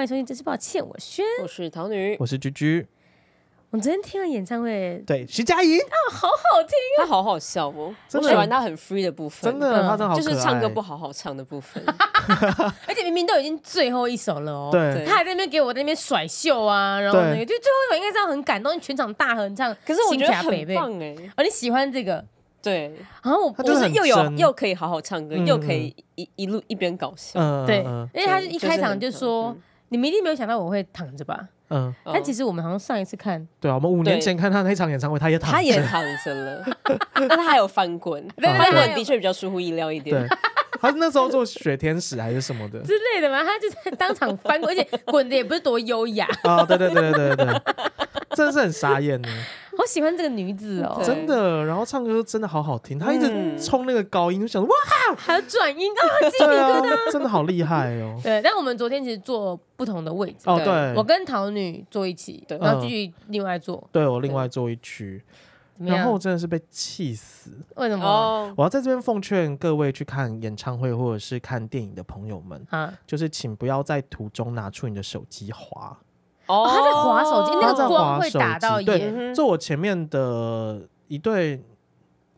欢迎收听《真是抱歉》，我宣，我是桃女，我是居居。我昨天听了演唱会，对徐佳莹啊，好好听，她好好笑哦，我喜欢她很 free 的部分，真的，她真好，就是唱歌不好好唱的部分，而且明明都已经最后一首了哦，对，他还在那边给我那边甩袖啊，然后就最后一首应该这样很感动，全场大合唱，可是我觉得很棒哎，而你喜欢这个，对，然后我就是又有又可以好好唱歌，又可以一一路一边搞笑，对，因为他是一开场就说。你们一定没有想到我会躺着吧？嗯，但其实我们好像上一次看，对啊，我们五年前看他那场演唱会，他也躺，他也躺着了，但他还有翻滚，翻滚的确比较出乎意料一点。他那时候做雪天使还是什么的之类的嘛，他就是当场翻滚，而且滚的也不是多优雅。啊。对对对对对对对，真的是很傻眼呢。我喜欢这个女子哦，真的。然后唱歌真的好好听，她一直冲那个高音，就想哇，还有转音啊，叽 里真的好厉害哦。对，但我们昨天其实坐不同的位置哦，对，我跟桃女坐一起，对，然后继续另外坐，对我另外坐一区。然后真的是被气死，为什么？我要在这边奉劝各位去看演唱会或者是看电影的朋友们啊，就是请不要在途中拿出你的手机滑，哦，他在划手机，那个光会打到眼。坐我前面的一对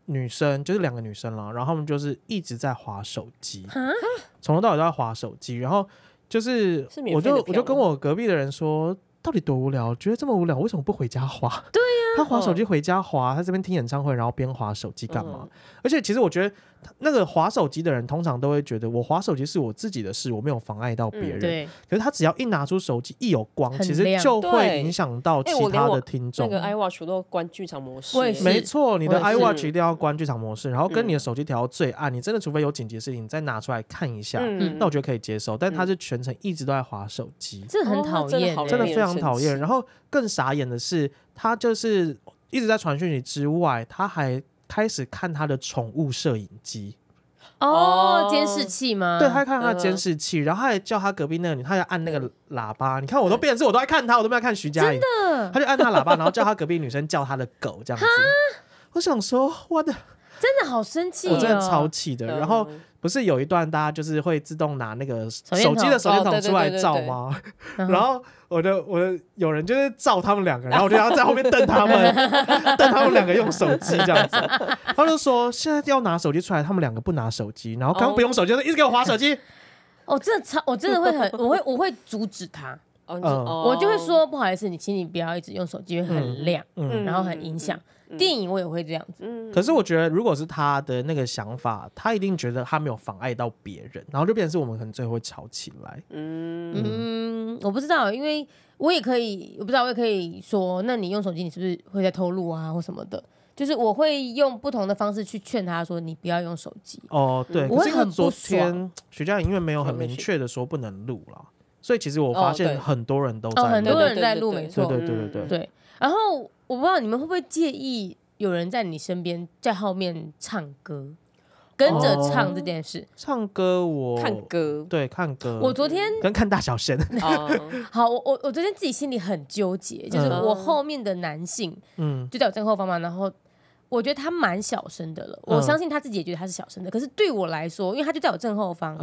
女生，就是两个女生了，然后他们就是一直在划手机，从头到尾都在划手机。然后就是，我就我就跟我隔壁的人说，到底多无聊？觉得这么无聊，为什么不回家划？对呀。他划手机回家划，他这边听演唱会，然后边划手机干嘛？而且其实我觉得，那个划手机的人通常都会觉得，我划手机是我自己的事，我没有妨碍到别人。对。可是他只要一拿出手机，一有光，其实就会影响到其他的听众。那个 iWatch 都关剧场模式，没错，你的 iWatch 一定要关剧场模式，然后跟你的手机调到最暗。你真的除非有紧急事情，你再拿出来看一下，那我觉得可以接受。但他是全程一直都在划手机，这很讨厌，真的非常讨厌。然后更傻眼的是。他就是一直在传讯息之外，他还开始看他的宠物摄影机哦，监视器吗？对他看他的监视器，然后他还叫他隔壁那个女，他还按那个喇叭。你看我都变色，我都在看他，我都没有看徐佳莹的。他就按他喇叭，然后叫他隔壁女生叫他的狗这样子。我想说，我的真的好生气，我真的超气的。然后。不是有一段大家就是会自动拿那个手机的手电筒出来照吗？然后我的我有人就是照他们两个然后我然要在后面瞪他们，瞪他们两个用手机这样子。他就说现在要拿手机出来，他们两个不拿手机，然后刚不用手机，一直给我划手机。哦，的超，我真的会很，我会我会阻止他。哦，我就会说不好意思，你请你不要一直用手机，很亮，然后很影响。电影我也会这样子，可是我觉得如果是他的那个想法，他一定觉得他没有妨碍到别人，然后就变成是我们可能最后会吵起来。嗯，我不知道，因为我也可以，我不知道，我也可以说，那你用手机，你是不是会在偷录啊或什么的？就是我会用不同的方式去劝他说，你不要用手机。哦，对，可是昨天徐佳莹因为没有很明确的说不能录了，所以其实我发现很多人都在，很多人在录，没错，对对对对对，然后。我不知道你们会不会介意有人在你身边，在后面唱歌，跟着唱这件事。唱歌，我看歌，对，看歌。我昨天跟看大小声。好，我我我昨天自己心里很纠结，就是我后面的男性，嗯，就在我正后方嘛，然后。我觉得他蛮小声的了，我相信他自己也觉得他是小声的。可是对我来说，因为他就在我正后方，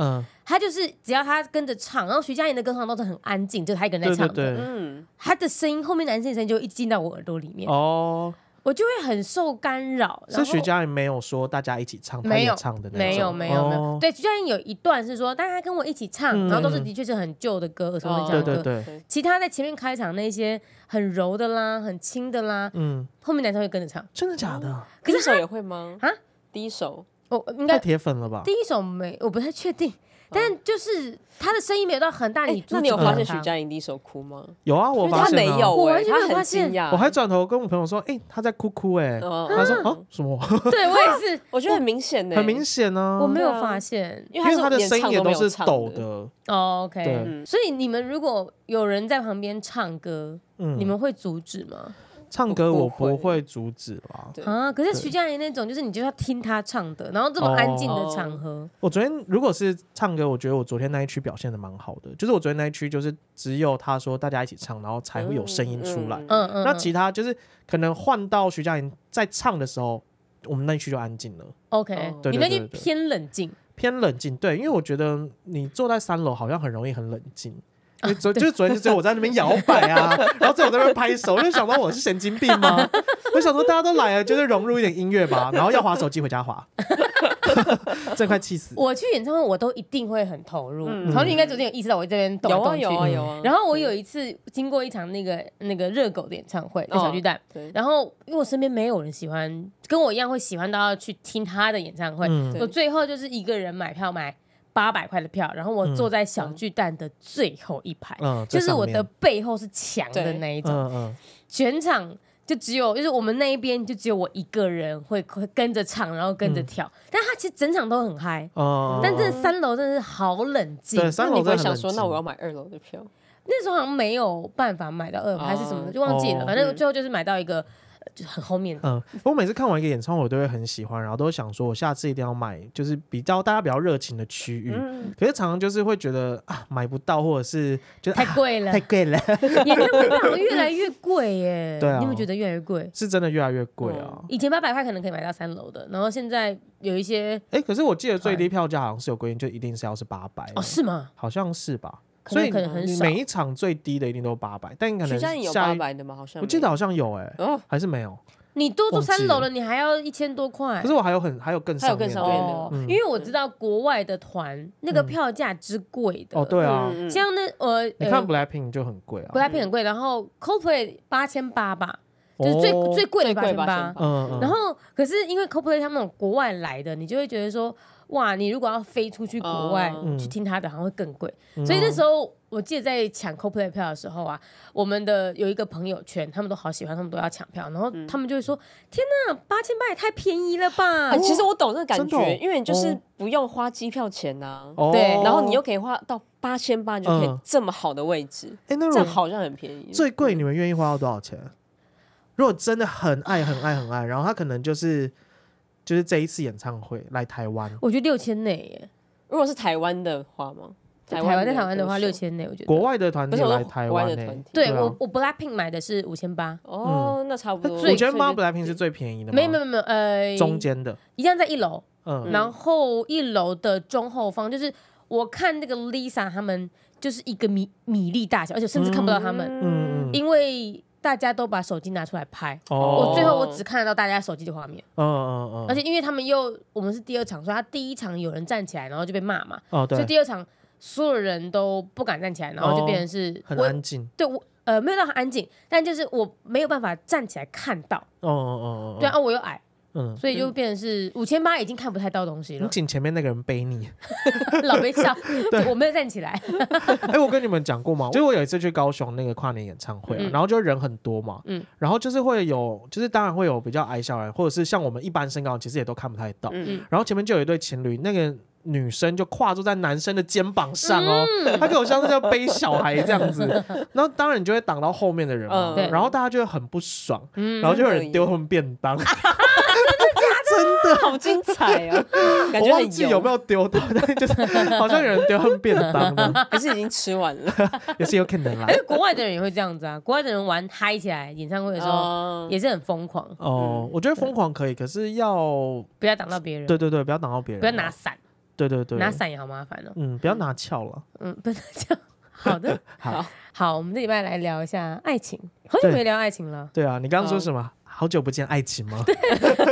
他就是只要他跟着唱，然后徐佳莹的歌唱都是很安静，就他一个人在唱的。嗯，他的声音后面男生的声音就一进到我耳朵里面哦。我就会很受干扰。是徐佳莹没有说大家一起唱，没有唱的那种，没有没有没有。对，徐佳莹有一段是说大家跟我一起唱，然后都是的确是很旧的歌，什么的歌。对对对。其他在前面开场那些很柔的啦，很轻的啦，嗯，后面男生会跟着唱，真的假的？可是首也会吗？啊，第一首，我应该铁粉了吧？第一首没，我不太确定。但就是他的声音没有到很大，你那你有发现许佳莹一首哭吗？有啊，我他没有，我完全没有发现，我还转头跟我朋友说：“哎，他在哭哭。”哎，他说：“啊什么？”对我也是，我觉得很明显，很明显呢。我没有发现，因为他的声音也都是抖的。哦，OK，所以你们如果有人在旁边唱歌，你们会阻止吗？唱歌我不会阻止吧？啊，可是徐佳莹那种，就是你就要听她唱的，然后这么安静的场合。我昨天如果是唱歌，我觉得我昨天那一曲表现的蛮好的，就是我昨天那一曲就是只有她说大家一起唱，然后才会有声音出来。嗯嗯。那其他就是可能换到徐佳莹在唱的时候，我们那一曲就安静了。OK，你那一偏冷静，偏冷静。对，因为我觉得你坐在三楼好像很容易很冷静。就是昨天就只有我在那边摇摆啊，然后只有我在那边拍手，我就想到我是神经病吗？我想说大家都来了，就是融入一点音乐吧。然后要滑手机回家滑，这 快气死！我去演唱会我都一定会很投入。曹丽应该昨天有意识到我这边有啊有啊有啊。然后我有一次经过一场那个那个热狗的演唱会，小巨蛋。然后因为我身边没有人喜欢跟我一样会喜欢到要去听他的演唱会，我最后就是一个人买票买。八百块的票，然后我坐在小巨蛋的最后一排，就是我的背后是墙的那一种。全场就只有，就是我们那一边就只有我一个人会会跟着唱，然后跟着跳。但他其实整场都很嗨哦，但这三楼真的是好冷清。三楼你会想说，那我要买二楼的票？那时候好像没有办法买到二楼，还是什么，就忘记了。反正最后就是买到一个。很后面，嗯，我每次看完一个演唱会，都会很喜欢，然后都想说，我下次一定要买，就是比较大家比较热情的区域。可是常常就是会觉得啊，买不到，或者是觉得太贵了，太贵了。演唱会越来越贵耶，对啊，你有觉得越来越贵，是真的越来越贵啊。以前八百块可能可以买到三楼的，然后现在有一些，哎，可是我记得最低票价好像是有规定，就一定是要是八百哦，是吗？好像是吧。所以可能很每一场最低的一定都八百，但你可能徐有八百的吗？好像我记得好像有，哎，还是没有。你都住三楼了，你还要一千多块？可是我还有很还有更还有更少面的，因为我知道国外的团那个票价之贵的。哦，对啊，像那呃，你看 b l a c k p i n k 就很贵啊，b l a c k p i n k 很贵，然后 CoPlay 八千八吧，就是最最贵的八千八。嗯，然后可是因为 CoPlay 他们国外来的，你就会觉得说。哇，你如果要飞出去国外，去听他的好像会更贵。所以那时候我记得在抢 CoPlay 票的时候啊，我们的有一个朋友圈，他们都好喜欢，他们都要抢票。然后他们就会说：“天哪，八千八也太便宜了吧！”其实我懂个感觉，因为你就是不用花机票钱呐，对，然后你又可以花到八千八，就可以这么好的位置。哎，那好像很便宜。最贵你们愿意花到多少钱？如果真的很爱、很爱、很爱，然后他可能就是。就是这一次演唱会来台湾，我觉得六千内。如果是台湾的话吗？台湾在台湾的话，六千内我觉得。国外的团体来台湾，对我我 blackpink 买的是五千八。哦，那差不多。我千得八 blackpink 是最便宜的。没没没有，呃，中间的。一样在一楼，嗯，然后一楼的中后方，就是我看那个 Lisa 他们就是一个米米粒大小，而且甚至看不到他们，嗯，因为。大家都把手机拿出来拍，我最后我只看得到大家手机的画面。嗯嗯嗯。而且因为他们又我们是第二场，所以他第一场有人站起来，然后就被骂嘛。哦，对。以第二场所有人都不敢站起来，然后就变成是很安静。对我呃没有到很安静，但就是我没有办法站起来看到。哦哦哦。对啊，我又矮。所以就变成是五千八已经看不太到东西了。请前面那个人背你，老被笑。对，我没有站起来。哎，我跟你们讲过吗？就是我有一次去高雄那个跨年演唱会，然后就人很多嘛，嗯，然后就是会有，就是当然会有比较矮小人，或者是像我们一般身高，其实也都看不太到。嗯嗯。然后前面就有一对情侣，那个。女生就跨坐在男生的肩膀上哦，他跟我像是要背小孩这样子，然 后当然你就会挡到后面的人嘛，然后大家就会很不爽，然后就有人丢他们便当，真的 好精彩哦！我忘记有没有丢到，但就是好像有人丢他们便当，是已经吃完了，也是有可能啦。因为国外的人也会这样子啊，国外的人玩嗨起来，演唱会的时候也是很疯狂哦。我觉得疯狂可以，可是要不要挡到别人？对对对，不要挡到别人，不要拿伞。对对对，拿伞也好麻烦哦。嗯，不要拿翘了。嗯，不能翘。好的，好，好，我们这礼拜来聊一下爱情，好久没聊爱情了。对啊，你刚刚说什么？好久不见爱情吗？对，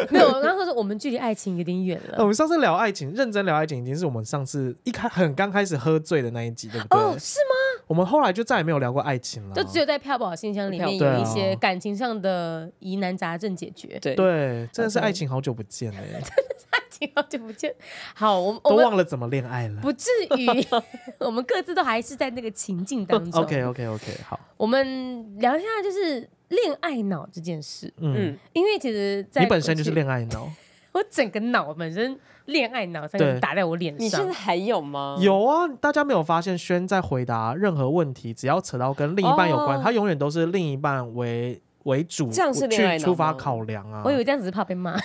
没有。我刚刚说我们距离爱情有点远了。我们上次聊爱情，认真聊爱情，已经是我们上次一开很刚开始喝醉的那一集，对不对？哦，是吗？我们后来就再也没有聊过爱情了，就只有在票宝信箱里面有一些感情上的疑难杂症解决。对对，真的是爱情好久不见了。好久不见。好，我们都忘了怎么恋爱了。不至于，我们各自都还是在那个情境当中。OK OK OK，好，我们聊一下就是恋爱脑这件事。嗯，因为其实你本身就是恋爱脑，我整个脑本身恋爱脑，在打在我脸上。你现在还有吗？有啊，大家没有发现轩在回答任何问题，只要扯到跟另一半有关，他永远都是另一半为为主，这样是恋爱脑出发考量啊，我以为这样子是怕被骂。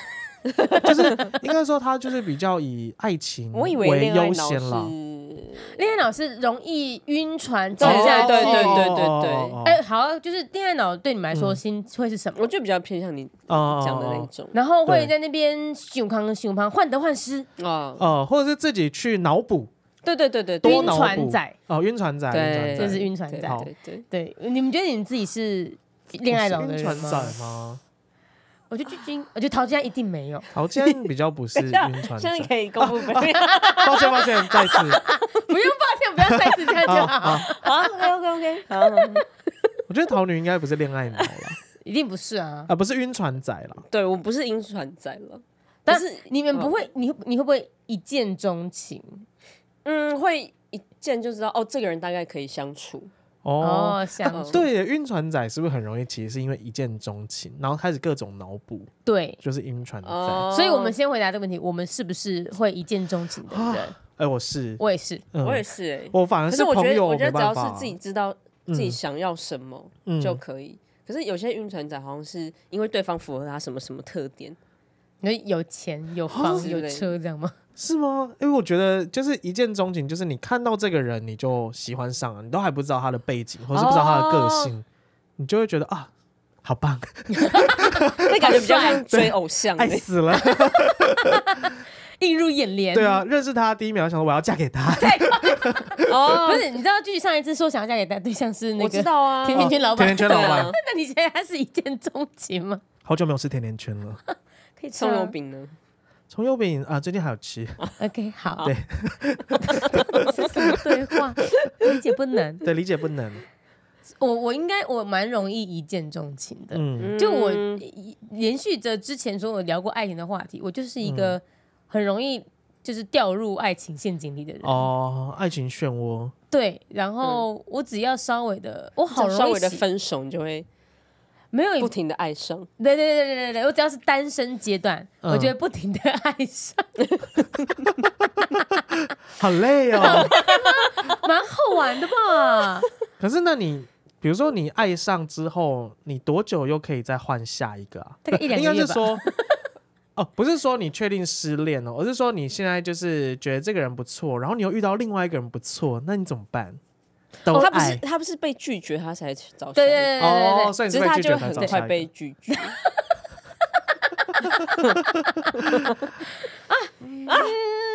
就是应该说，他就是比较以爱情为优先了。恋爱脑是容易晕船，对对对对对。哎，好，就是恋爱脑对你们来说，心会是什么？我就比较偏向你讲的那种，然后会在那边胸脯旁、胸脯旁患得患失啊啊，或者是自己去脑补。对对对对，晕船仔哦，晕船仔，对，就是晕船仔。对对对，你们觉得你自己是恋爱脑的对吗？我觉得俊俊，我觉得陶家一定没有，陶家比较不是 晕船。现在可以公布吗？抱歉抱歉，再次。不用抱歉，不要再次道歉。好，OK OK OK。我觉得陶女应该不是恋爱脑了，一定不是啊，啊不是晕船仔了。对我不是晕船仔了，但是你们不会，你你会不会一见钟情？嗯，会一见就知道哦，这个人大概可以相处。哦，想对，晕船仔是不是很容易？其实是因为一见钟情，然后开始各种脑补。对，就是晕船仔。所以我们先回答这个问题：我们是不是会一见钟情的人？哎，我是，我也是，我也是。哎，我反而是得，我觉得只要是自己知道自己想要什么就可以。可是有些晕船仔好像是因为对方符合他什么什么特点。你有钱有房有车这样吗？是吗？因为我觉得就是一见钟情，就是你看到这个人你就喜欢上了，你都还不知道他的背景，或是不知道他的个性，你就会觉得啊，好棒！那感觉比较像 追偶像，爱死了！映入眼帘，对啊，认识他第一秒想说我要嫁给他。哦，不是，你知道具上一次说想要嫁给他对象是那个甜甜圈老板。甜甜圈老板，那你觉得他是一见钟情吗？好久没有吃甜甜圈了。葱油饼呢？葱油饼啊，最近还有吃。OK，好。对。是什么对话？理解不能。对，理解不能。我我应该我蛮容易一见钟情的。嗯。就我延续着之前说我聊过爱情的话题，我就是一个很容易就是掉入爱情陷阱里的人。哦，爱情漩涡。对。然后我只要稍微的，我好容易分手，你就会。没有不停的爱上，对对对对对对，我只要是单身阶段，我觉得不停的爱上，好累哦，蛮好玩的吧？可是那你，比如说你爱上之后，你多久又可以再换下一个啊？这个一两应该是说，哦，不是说你确定失恋哦，而是说你现在就是觉得这个人不错，然后你又遇到另外一个人不错，那你怎么办？他不是他不是被拒绝，他才找对对对对对，其他就会很快被拒绝。啊啊！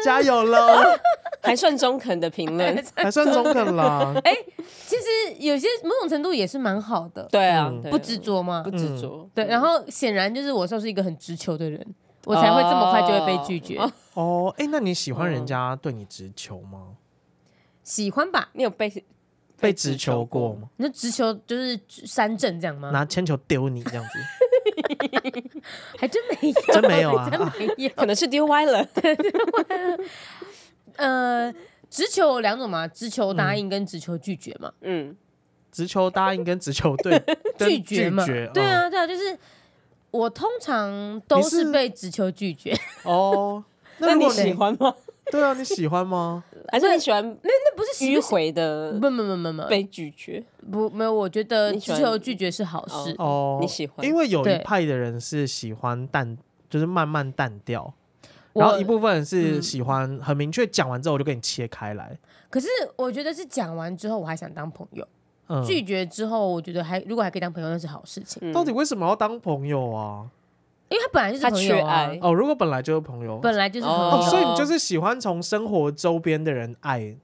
加油喽，还算中肯的评论，还算中肯啦。哎，其实有些某种程度也是蛮好的，对啊，不执着嘛，不执着。对，然后显然就是我算是一个很执球的人，我才会这么快就会被拒绝。哦，哎，那你喜欢人家对你直球吗？喜欢吧，你有被。被直球过吗？那直球就是三振这样吗？拿铅球丢你这样子，还真没有，真没有啊，真没有，可能是丢歪了，丢歪了。呃，直球有两种嘛，直球答应跟直球拒绝嘛。嗯，直球答应跟直球对拒绝嘛？对啊，对啊，就是我通常都是被直球拒绝。哦，那你喜欢吗？对啊，你喜欢吗？还是你喜欢？那那不是迂回的，不不不不不被拒绝，不没有。我觉得你时候拒绝是好事哦，你喜欢？因为有一派的人是喜欢淡，就是慢慢淡掉，然后一部分是喜欢很明确讲完之后我就给你切开来。可是我觉得是讲完之后我还想当朋友，拒绝之后我觉得还如果还可以当朋友那是好事情。到底为什么要当朋友啊？因为他本来就是缺爱哦。如果本来就是朋友，本来就是朋友，所以你就是喜欢从生活周边的人爱。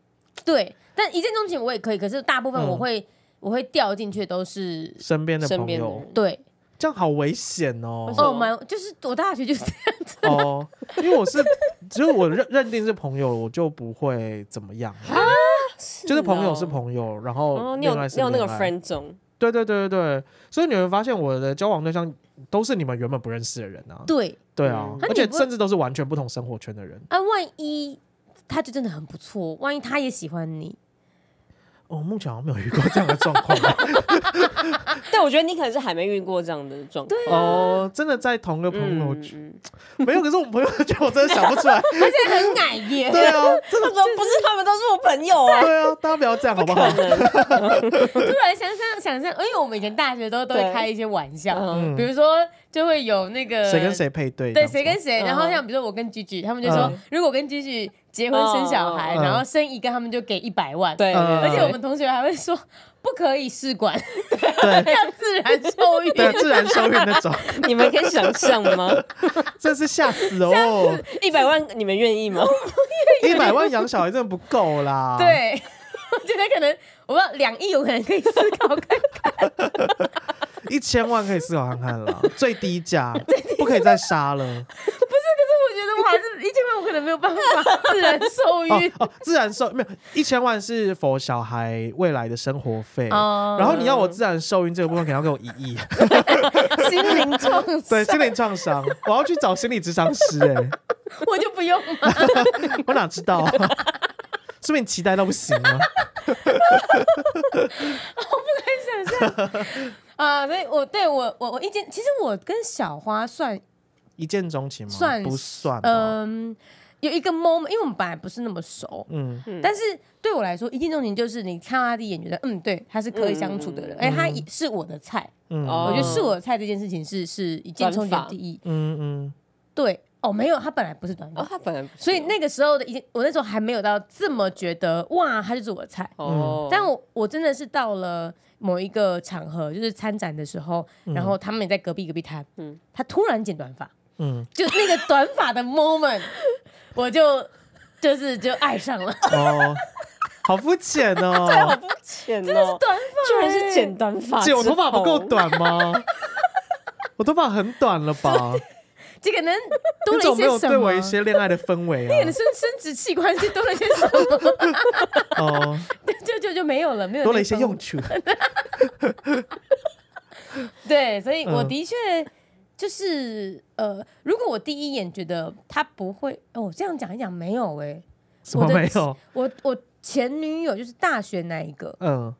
对，但一见钟情我也可以，可是大部分我会我会掉进去都是身边的朋友。对，这样好危险哦。哦，蛮就是我大学就是这样子哦。因为我是只有我认认定是朋友，我就不会怎么样。啊，就是朋友是朋友，然后哦，你有你有那个 friend zone。对对对对对，所以你会发现我的交往对象都是你们原本不认识的人啊。对对啊，而且甚至都是完全不同生活圈的人。啊，万一他就真的很不错，万一他也喜欢你。我目前好像没有遇过这样的状况，但我觉得你可能是还没遇过这样的状况。哦，真的在同一个朋友圈没有，可是我朋友圈我真的想不出来，而且很矮耶。对啊，真的说不是他们都是我朋友啊？对啊，大家不要这样好不好？突然想想想象，因为我们以前大学都都会开一些玩笑，比如说。就会有那个谁跟谁配对，对谁跟谁，然后像比如说我跟 Gigi，他们就说如果跟 Gigi 结婚生小孩，然后生一个，他们就给一百万。对，而且我们同学还会说不可以试管，对，要自然受孕，对，自然受孕那种，你们可以想象吗？这 是吓死哦！一百万你们愿意吗？一百万养小孩真的不够啦。对，觉得可能我们两亿，我可能可以思考看看。一千万可以思考看看了，最低价，不可以再杀了。不是，可是我觉得我还是一千万，我可能没有办法自然受孕哦，自然受没有一千万是否小孩未来的生活费？然后你要我自然受孕这个部分，可能要给我一亿。心灵创伤，对，心灵创伤，我要去找心理治商师哎。我就不用了，我哪知道？是不是你期待到不行啊？我不敢想象。啊，所以，我对我，我我一见，其实我跟小花算一见钟情吗？算不算？嗯，有一个 moment，因为我们本来不是那么熟，嗯，但是对我来说，一见钟情就是你看他一眼，觉得嗯，对，他是可以相处的人，哎，他也是我的菜，嗯，我觉得是我的菜这件事情是是一见钟情第一，嗯嗯，对，哦，没有，他本来不是短发，他本来，所以那个时候的一见，我那时候还没有到这么觉得哇，他是我的菜，哦，但我我真的是到了。某一个场合，就是参展的时候，然后他们也在隔壁隔壁摊，嗯，他突然剪短发，嗯，就那个短发的 moment，我就就是就爱上了，哦，好肤浅哦，对，好肤浅哦，短发，居然是剪短发，我头发不够短吗？我头发很短了吧？这个能 多了一些什么？对我一些恋爱的氛围啊，你可能生生殖器官是多了一些什么？哦，就就就没有了，没有多了一些用处。对，所以我的确就是呃，如果我第一眼觉得他不会，哦，这样讲一讲，没有哎，什么没有？我我前女友就是大学那一个，嗯，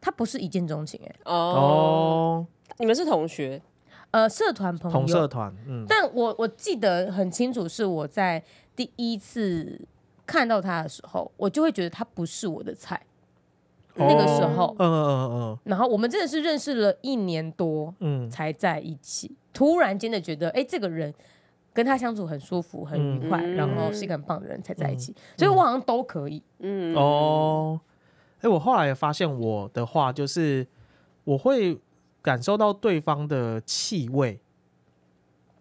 他不是一见钟情哎，哦，你们是同学。呃，社团朋友，同社团，嗯，但我我记得很清楚，是我在第一次看到他的时候，我就会觉得他不是我的菜。那个时候，嗯嗯嗯嗯，然后我们真的是认识了一年多，嗯，才在一起。突然间的觉得，哎，这个人跟他相处很舒服，很愉快，然后是一个很棒的人，才在一起。所以我好像都可以，嗯哦，哎，我后来发现我的话就是我会。感受到对方的气味，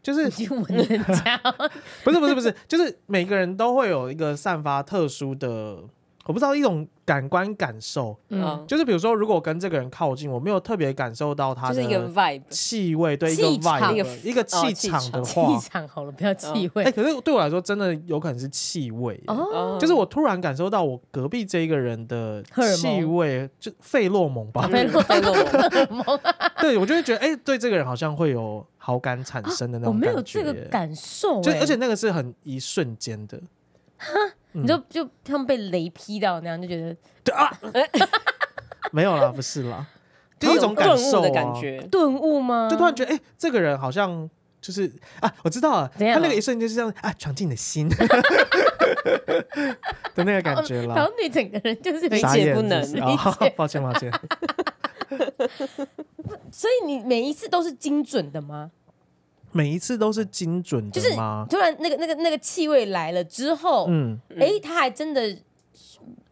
就是闻人 不是不是不是，就是每个人都会有一个散发特殊的。我不知道一种感官感受，嗯，就是比如说，如果跟这个人靠近，我没有特别感受到他的一个 vibe 气味，对一个 vibe 一个气场的话，气场好了，不要气味。哎，可是对我来说，真的有可能是气味，哦，就是我突然感受到我隔壁这一个人的气味，就费洛蒙吧，费洛蒙。对我就会觉得，哎，对这个人好像会有好感产生的那种，我没有这个感受，就而且那个是很一瞬间的。你就就像被雷劈到那样，就觉得对啊，没有啦，不是啦，第 一种感受的感觉，顿悟吗？就突然觉得，哎，这个人好像就是啊，我知道了，他那个一瞬间是这样啊，闯进你的心的那个感觉了，然后你整个人就是理解不能，理解，抱歉抱歉，所以你每一次都是精准的吗？每一次都是精准的，就是突然那个那个那个气味来了之后，嗯，哎，他还真的，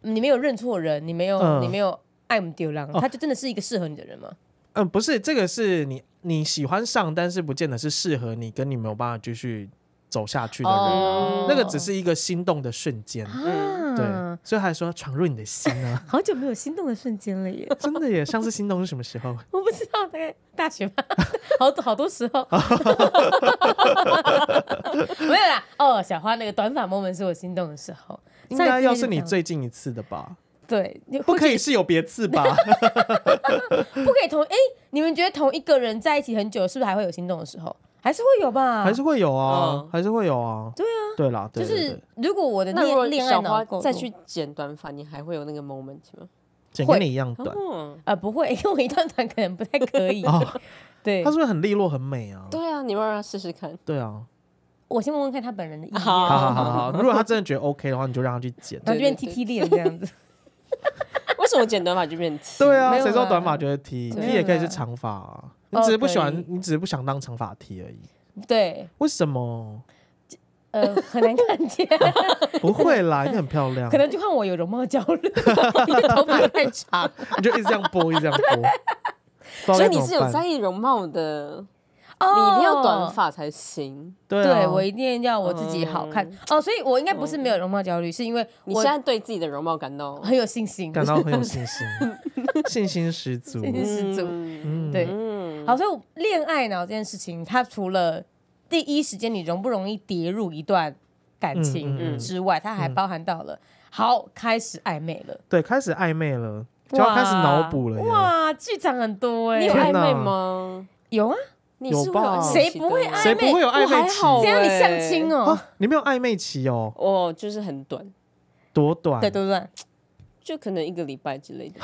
你没有认错人，你没有，你没有我们丢浪，他就真的是一个适合你的人吗？嗯，不是，这个是你你喜欢上，但是不见得是适合你，跟你没有办法继续。走下去的人，那个只是一个心动的瞬间啊，对，所以还说闯入你的心啊！好久没有心动的瞬间了，耶！真的耶，上次心动是什么时候？我不知道，大概大学吗？好多好多时候，没有啦。哦，小花那个短发 moment 是我心动的时候，应该要是你最近一次的吧？对，不可以是有别次吧？不可以同哎，你们觉得同一个人在一起很久，是不是还会有心动的时候？还是会有吧，还是会有啊，还是会有啊。对啊，对啦，就是如果我的恋恋爱脑再去剪短发，你还会有那个 moment 吗？剪跟你一样短啊？不会，因为我一段短可能不太可以。对，他是不是很利落很美啊？对啊，你们要试试看。对啊，我先问问看他本人的意思。好，好，好，如果他真的觉得 OK 的话，你就让他去剪。他变 T T 脸这样子。为什么剪短发就变 T？对啊，谁说短发就是 T？T 也可以是长发啊。你只是不喜欢，你只是不想当长发体而已。对，为什么？呃，很难看见。不会啦，你很漂亮。可能就看我有容貌焦虑，你 的头发太长，你就一直这样拨，一直这样拨。所以你是有在意容貌的，哦、你一定要短发才行。对，我一定要我自己好看哦。所以我应该不是没有容貌焦虑，是因为你现在对自己的容貌感到很有信心，感到很有信心，信心十足，信心十足，嗯，对。好，所以恋爱呢这件事情，它除了第一时间你容不容易跌入一段感情之外，它还包含到了好开始暧昧了，对，开始暧昧了就要开始脑补了，哇，剧场很多哎，你有暧昧吗？有啊，你是啊，谁不会暧昧？谁不会有暧昧期？只你相亲哦，你没有暧昧期哦，哦，就是很短，多短？对，多短？就可能一个礼拜之类的。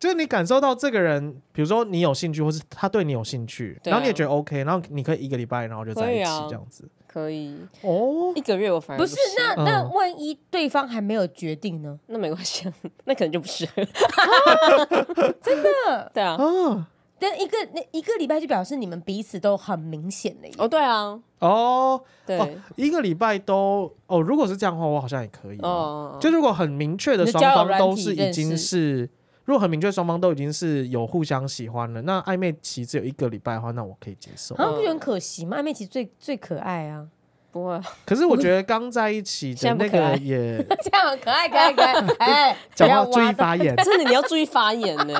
就是你感受到这个人，比如说你有兴趣，或是他对你有兴趣，然后你也觉得 OK，然后你可以一个礼拜，然后就在一起这样子，可以哦。一个月我反而不是那那万一对方还没有决定呢，那没关系，那可能就不是。真的对啊，啊但一个那一个礼拜就表示你们彼此都很明显的哦，对啊，哦，对，一个礼拜都哦，如果是这样的话，我好像也可以哦。就如果很明确的双方都是已经是。如果很明确，双方都已经是有互相喜欢了，那暧昧期只有一个礼拜的话，那我可以接受。啊，不觉得很可惜吗？暧昧期最最可爱啊！不，可是我觉得刚在一起的那个也 这样可爱可爱可爱，讲话注意发言。真的，你要注意发言呢。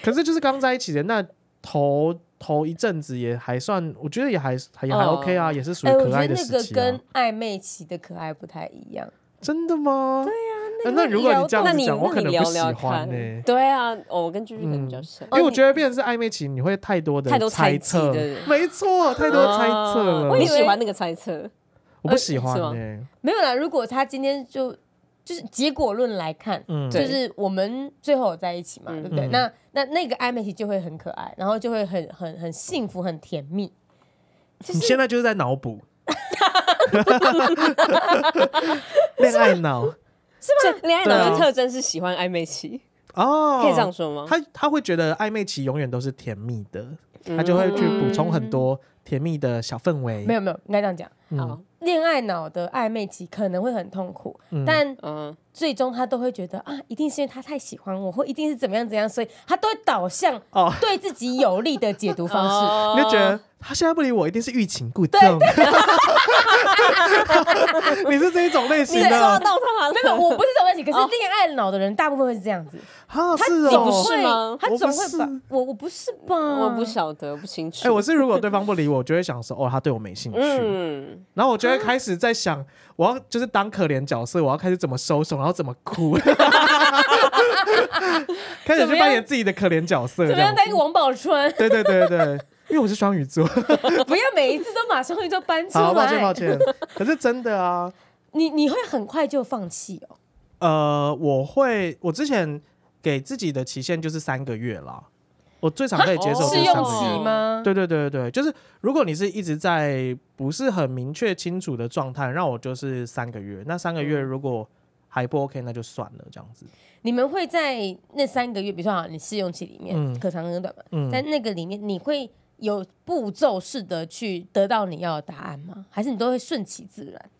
可是就是刚在一起的那头头一阵子也还算，我觉得也还也还 OK 啊，也是属于可爱的时期。那个跟暧昧期的可爱不太一样。真的吗？对呀。那如果你这样子讲，我可能不喜欢呢。对啊，我跟可能比较熟，因为我觉得变成是暧昧期，你会太多的猜测。没错，太多猜测。了。你喜欢那个猜测？我不喜欢呢。没有啦，如果他今天就就是结果论来看，嗯，就是我们最后在一起嘛，对不对？那那那个暧昧期就会很可爱，然后就会很很很幸福，很甜蜜。你现在就是在脑补，恋爱脑。是吗？恋爱脑的特征是喜欢暧昧期哦，可以这样说吗？他他会觉得暧昧期永远都是甜蜜的，他就会去补充很多甜蜜的小氛围。没有没有，应该这样讲。好，恋爱脑的暧昧期可能会很痛苦，但嗯。最终他都会觉得啊，一定是因为他太喜欢我，或一定是怎么样怎样，所以他都会导向哦对自己有利的解读方式。你就觉得他现在不理我，一定是欲擒故纵。你是这一种类型的，到他没有，我不是这种类型，可是恋爱脑的人大部分是这样子。他总是吗？他总吧？我我不是吧？我不晓得，不清楚。哎，我是如果对方不理我，我就会想说哦，他对我没兴趣。嗯。然后我就会开始在想，我要就是当可怜角色，我要开始怎么收手。然后怎么哭？开始去扮演自己的可怜角色，怎么样？当一个王宝钏？对对对对因为我是双鱼座，不要每一次都马上会就搬出来。抱歉抱歉，可是真的啊，你你会很快就放弃哦？呃，我会，我之前给自己的期限就是三个月啦。我最长可以接受试用期吗？对对对对对，就是如果你是一直在不是很明确清楚的状态，那我就是三个月。那三个月如果还不 OK，那就算了这样子。你们会在那三个月，比如说啊，你试用期里面，可长可短嘛？在那个里面，你会有步骤式的去得到你要的答案吗？还是你都会顺其自然？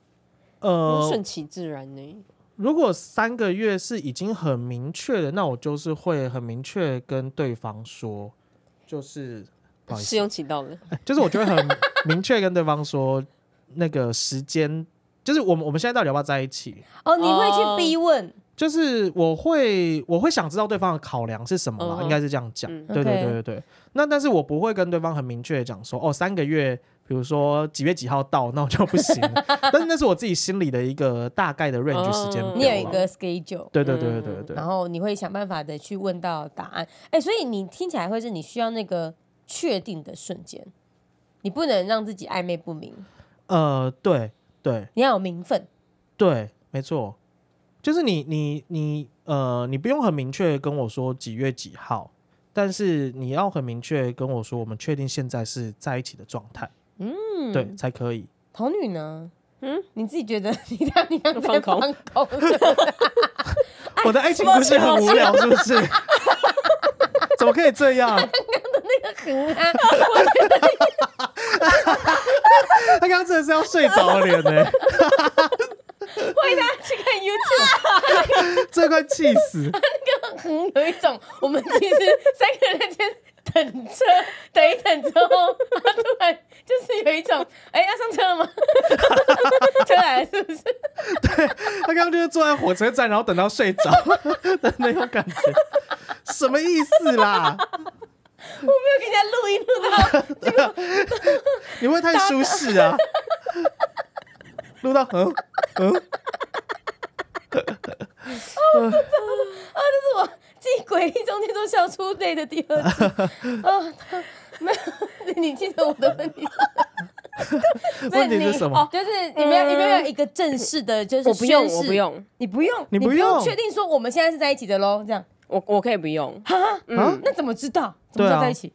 呃，顺其自然呢。如果三个月是已经很明确的，那我就是会很明确跟对方说，就是试用期到了，就是我会很明确跟对方说那个时间。就是我们我们现在到底要不要在一起？哦，你会去逼问？就是我会我会想知道对方的考量是什么嘛？应该是这样讲，对对对对对。那但是我不会跟对方很明确的讲说，哦，三个月，比如说几月几号到，那我就不行。但是那是我自己心里的一个大概的 range 时间，你有一个 schedule，对对对对对。然后你会想办法的去问到答案。哎，所以你听起来会是你需要那个确定的瞬间，你不能让自己暧昧不明。呃，对。对，你要有名分。对，没错，就是你，你，你，呃，你不用很明确跟我说几月几号，但是你要很明确跟我说，我们确定现在是在一起的状态，嗯，对，才可以。童女呢？嗯，你自己觉得 你当你的防空狗？我的爱情故事很无聊，是不是？怎么可以这样？那个很啊！他刚刚真的是要睡着了脸呢，欢迎大家去看 YouTube，这块气死。那个红有一种，我们其实三个人在等车，等一等之后，他突然就是有一种，哎，要上车了吗？来了是不是？对他刚刚就是坐在火车站，然后等到睡着，那有感觉，什么意思啦？我没有给人家录音录到，你会太舒适啊！录到嗯嗯，啊我这是我最诡异中间都笑出泪的第二集啊！没有，你记得我的问题？问题是什么？就是你们你们要一个正式的，就是我不用，我不用，你不用，你不用，确定说我们现在是在一起的喽？这样，我我可以不用嗯，那怎么知道？对啊，在一起。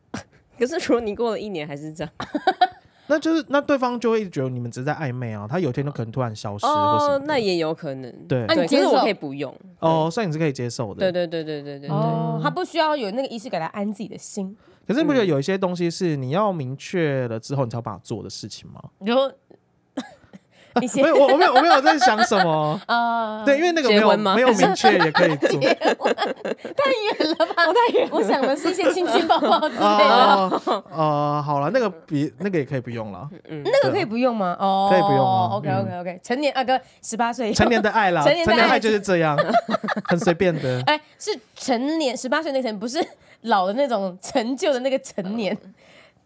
可是，如果你过了一年还是这样，那就是那对方就会觉得你们只是在暧昧啊。他有天都可能突然消失，哦，那也有可能。对，那你接受我可以不用。哦，所以你是可以接受的。对对对对对对。哦，他不需要有那个仪式给他安自己的心。可是，你不觉得有一些东西是你要明确了之后，你才要把它做的事情吗？有。没有我我没有我没有在想什么啊，对，因为那个没有没有明确也可以做，太远了吧？我 太远，我想的是一些亲亲抱抱之类的。哦，好了，那个比那个也可以不用了。那个可以不用吗？哦，可以不用啊。OK OK OK，成年啊，哥，十八岁成年的爱啦，成年的爱就是这样，很随便的。哎，是成年十八岁那层，不是老的那种陈旧的那个成年，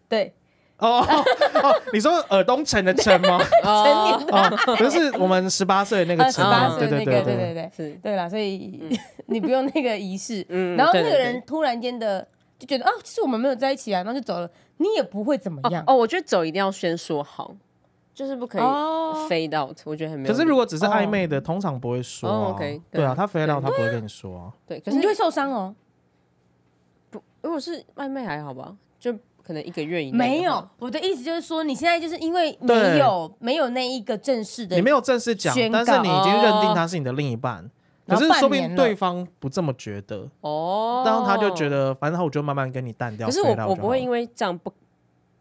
对。哦哦，你说尔东城的城吗？成 年啊，不是我们十八岁那个十成，对那个，对对对，是，对了，所以 你不用那个仪式。然后那个人突然间的就觉得啊，其实我们没有在一起啊，然后就走了，你也不会怎么样。哦，我觉得走一定要先说好，就是不可以飞 out，我觉得很。可是如果只是暧昧的，通常不会说。OK，对啊，他飞 out 他不会跟你说啊，对，可是你就会受伤哦。不，如果是暧昧还好吧，就。可能一个月以内没有，我的意思就是说，你现在就是因为没有没有那一个正式的，你没有正式讲，但是你已经认定他是你的另一半，可是说明对方不这么觉得哦，然后他就觉得反正我就慢慢跟你淡掉。可是我我不会因为这样不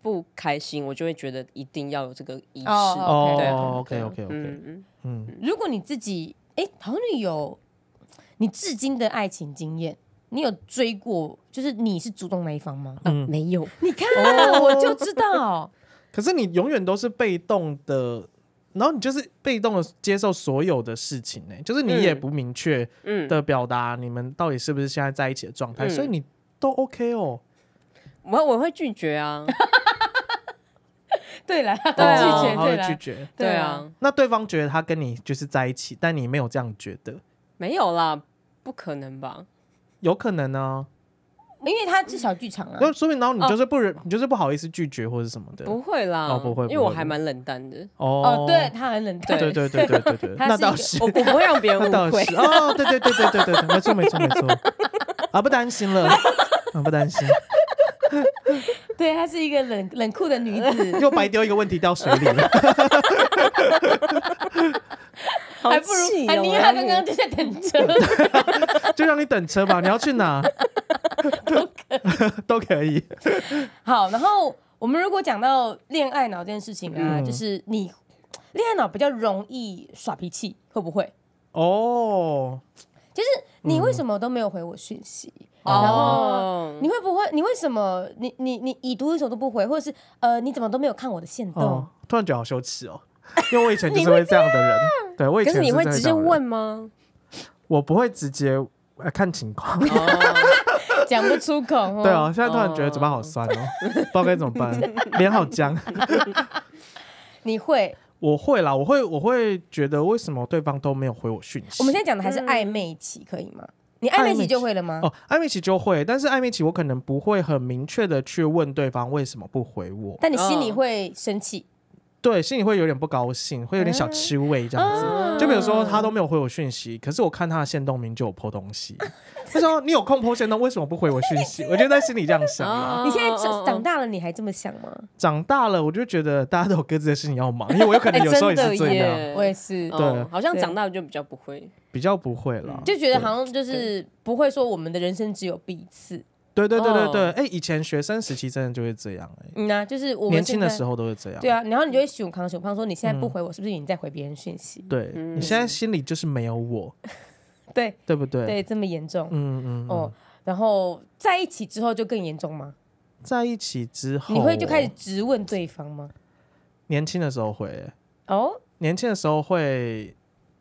不开心，我就会觉得一定要有这个仪式哦。OK OK OK，嗯嗯如果你自己哎，好女友，你至今的爱情经验。你有追过？就是你是主动那一方吗？嗯，没有。你看，我就知道。可是你永远都是被动的，然后你就是被动的接受所有的事情呢。就是你也不明确的表达你们到底是不是现在在一起的状态，所以你都 OK 哦。我我会拒绝啊。对啦，拒绝，对拒绝，对啊。那对方觉得他跟你就是在一起，但你没有这样觉得。没有啦，不可能吧？有可能啊，因为他至少剧场啊，那说明然后你就是不，忍，你就是不好意思拒绝或者什么的，不会啦，哦不会，因为我还蛮冷淡的。哦，对他很冷淡，对对对对对对 那倒是，我不会让别人误会。哦，对对对对对对没错没错没错，啊，不担心了，啊不担心。对，她是一个冷冷酷的女子，又白丢一个问题到水里了。还不如，还你，他刚刚就在等车，就让你等车吧。你要去哪？都可以，都可以。好，然后我们如果讲到恋爱脑这件事情啊，就是你恋爱脑比较容易耍脾气，会不会？哦，就是你为什么都没有回我讯息？然后你会不会？你为什么？你你你已读不回，或者是呃，你怎么都没有看我的线动？突然觉得好羞耻哦。因为我以前就是会这样的人，对，我以前你会直接问吗？我不会直接看情况，讲不出口。对啊，现在突然觉得嘴巴好酸哦，不知道该怎么办，脸好僵。你会？我会啦，我会，我会觉得为什么对方都没有回我讯息。我们现在讲的还是暧昧期，可以吗？你暧昧期就会了吗？哦，暧昧期就会，但是暧昧期我可能不会很明确的去问对方为什么不回我。但你心里会生气。对，心里会有点不高兴，会有点小吃味这样子。就比如说，他都没有回我讯息，可是我看他的限动名就有破东西。他说：“你有空破线动，为什么不回我讯息？”我就在心里这样想。你现在长长大了，你还这么想吗？长大了，我就觉得大家都有各自的事情要忙，因为我有可能有时候也是醉了，我也是。对，好像长大了就比较不会，比较不会了。就觉得好像就是不会说，我们的人生只有彼此。对对对对对，哎，以前学生时期真的就会这样哎。嗯呐，就是我年轻的时候都会这样。对啊，然后你就会熊康康说你现在不回我，是不是你在回别人讯息？对你现在心里就是没有我。对对不对？对，这么严重。嗯嗯哦，然后在一起之后就更严重吗？在一起之后，你会就开始质问对方吗？年轻的时候会哦，年轻的时候会，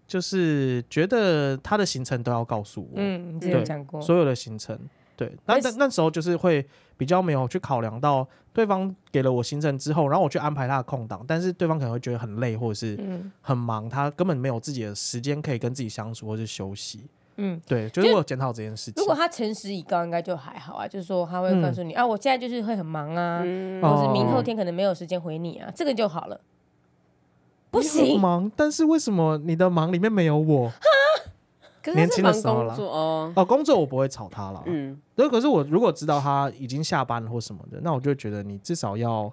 就是觉得他的行程都要告诉我。嗯，你之有讲过所有的行程。对，但那那时候就是会比较没有去考量到对方给了我行程之后，然后我去安排他的空档，但是对方可能会觉得很累，或者是很忙，他根本没有自己的时间可以跟自己相处或是休息。嗯，对，就是我检讨这件事情。如果他诚实以告，应该就还好啊，就是说他会告诉你啊，我现在就是会很忙啊，或者明后天可能没有时间回你啊，这个就好了。不行，忙，但是为什么你的忙里面没有我？年轻的时候啦，哦，工作我不会吵他了。嗯，那可是我如果知道他已经下班了或什么的，那我就觉得你至少要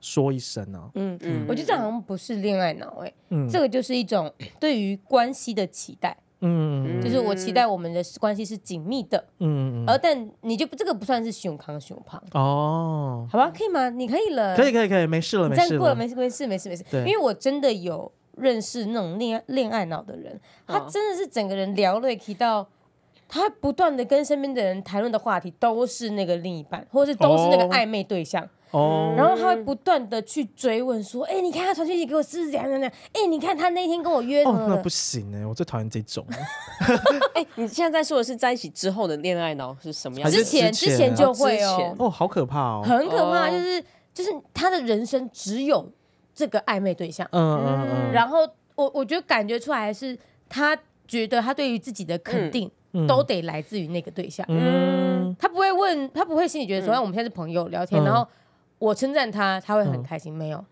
说一声呢。嗯嗯，我觉得这好像不是恋爱脑，哎，这个就是一种 对于关系的期待。嗯就是我期待我们的关系是紧密的。嗯嗯嗯，而但你就这个不算是熊康、熊胖。哦，好吧，可以吗？你可以了，可以可以可以，没事了，没事了，没事没事没事没事，因为我真的有。认识那种恋恋爱脑的人，他真的是整个人聊到提到，他不断的跟身边的人谈论的话题都是那个另一半，或者是都是那个暧昧对象。哦，然后他会不断的去追问说：“哎，你看他传讯息给我是样怎样，哎，你看他那天跟我约了。”哦，那不行哎，我最讨厌这种。哎，你现在在说的是在一起之后的恋爱脑是什么样？之前之前就会哦，哦，好可怕哦，很可怕，就是就是他的人生只有。这个暧昧对象，嗯，然后我我觉得感觉出来是，他觉得他对于自己的肯定都得来自于那个对象，嗯，他不会问他不会心里觉得，说：‘先我们现在是朋友聊天，然后我称赞他，他会很开心，没有，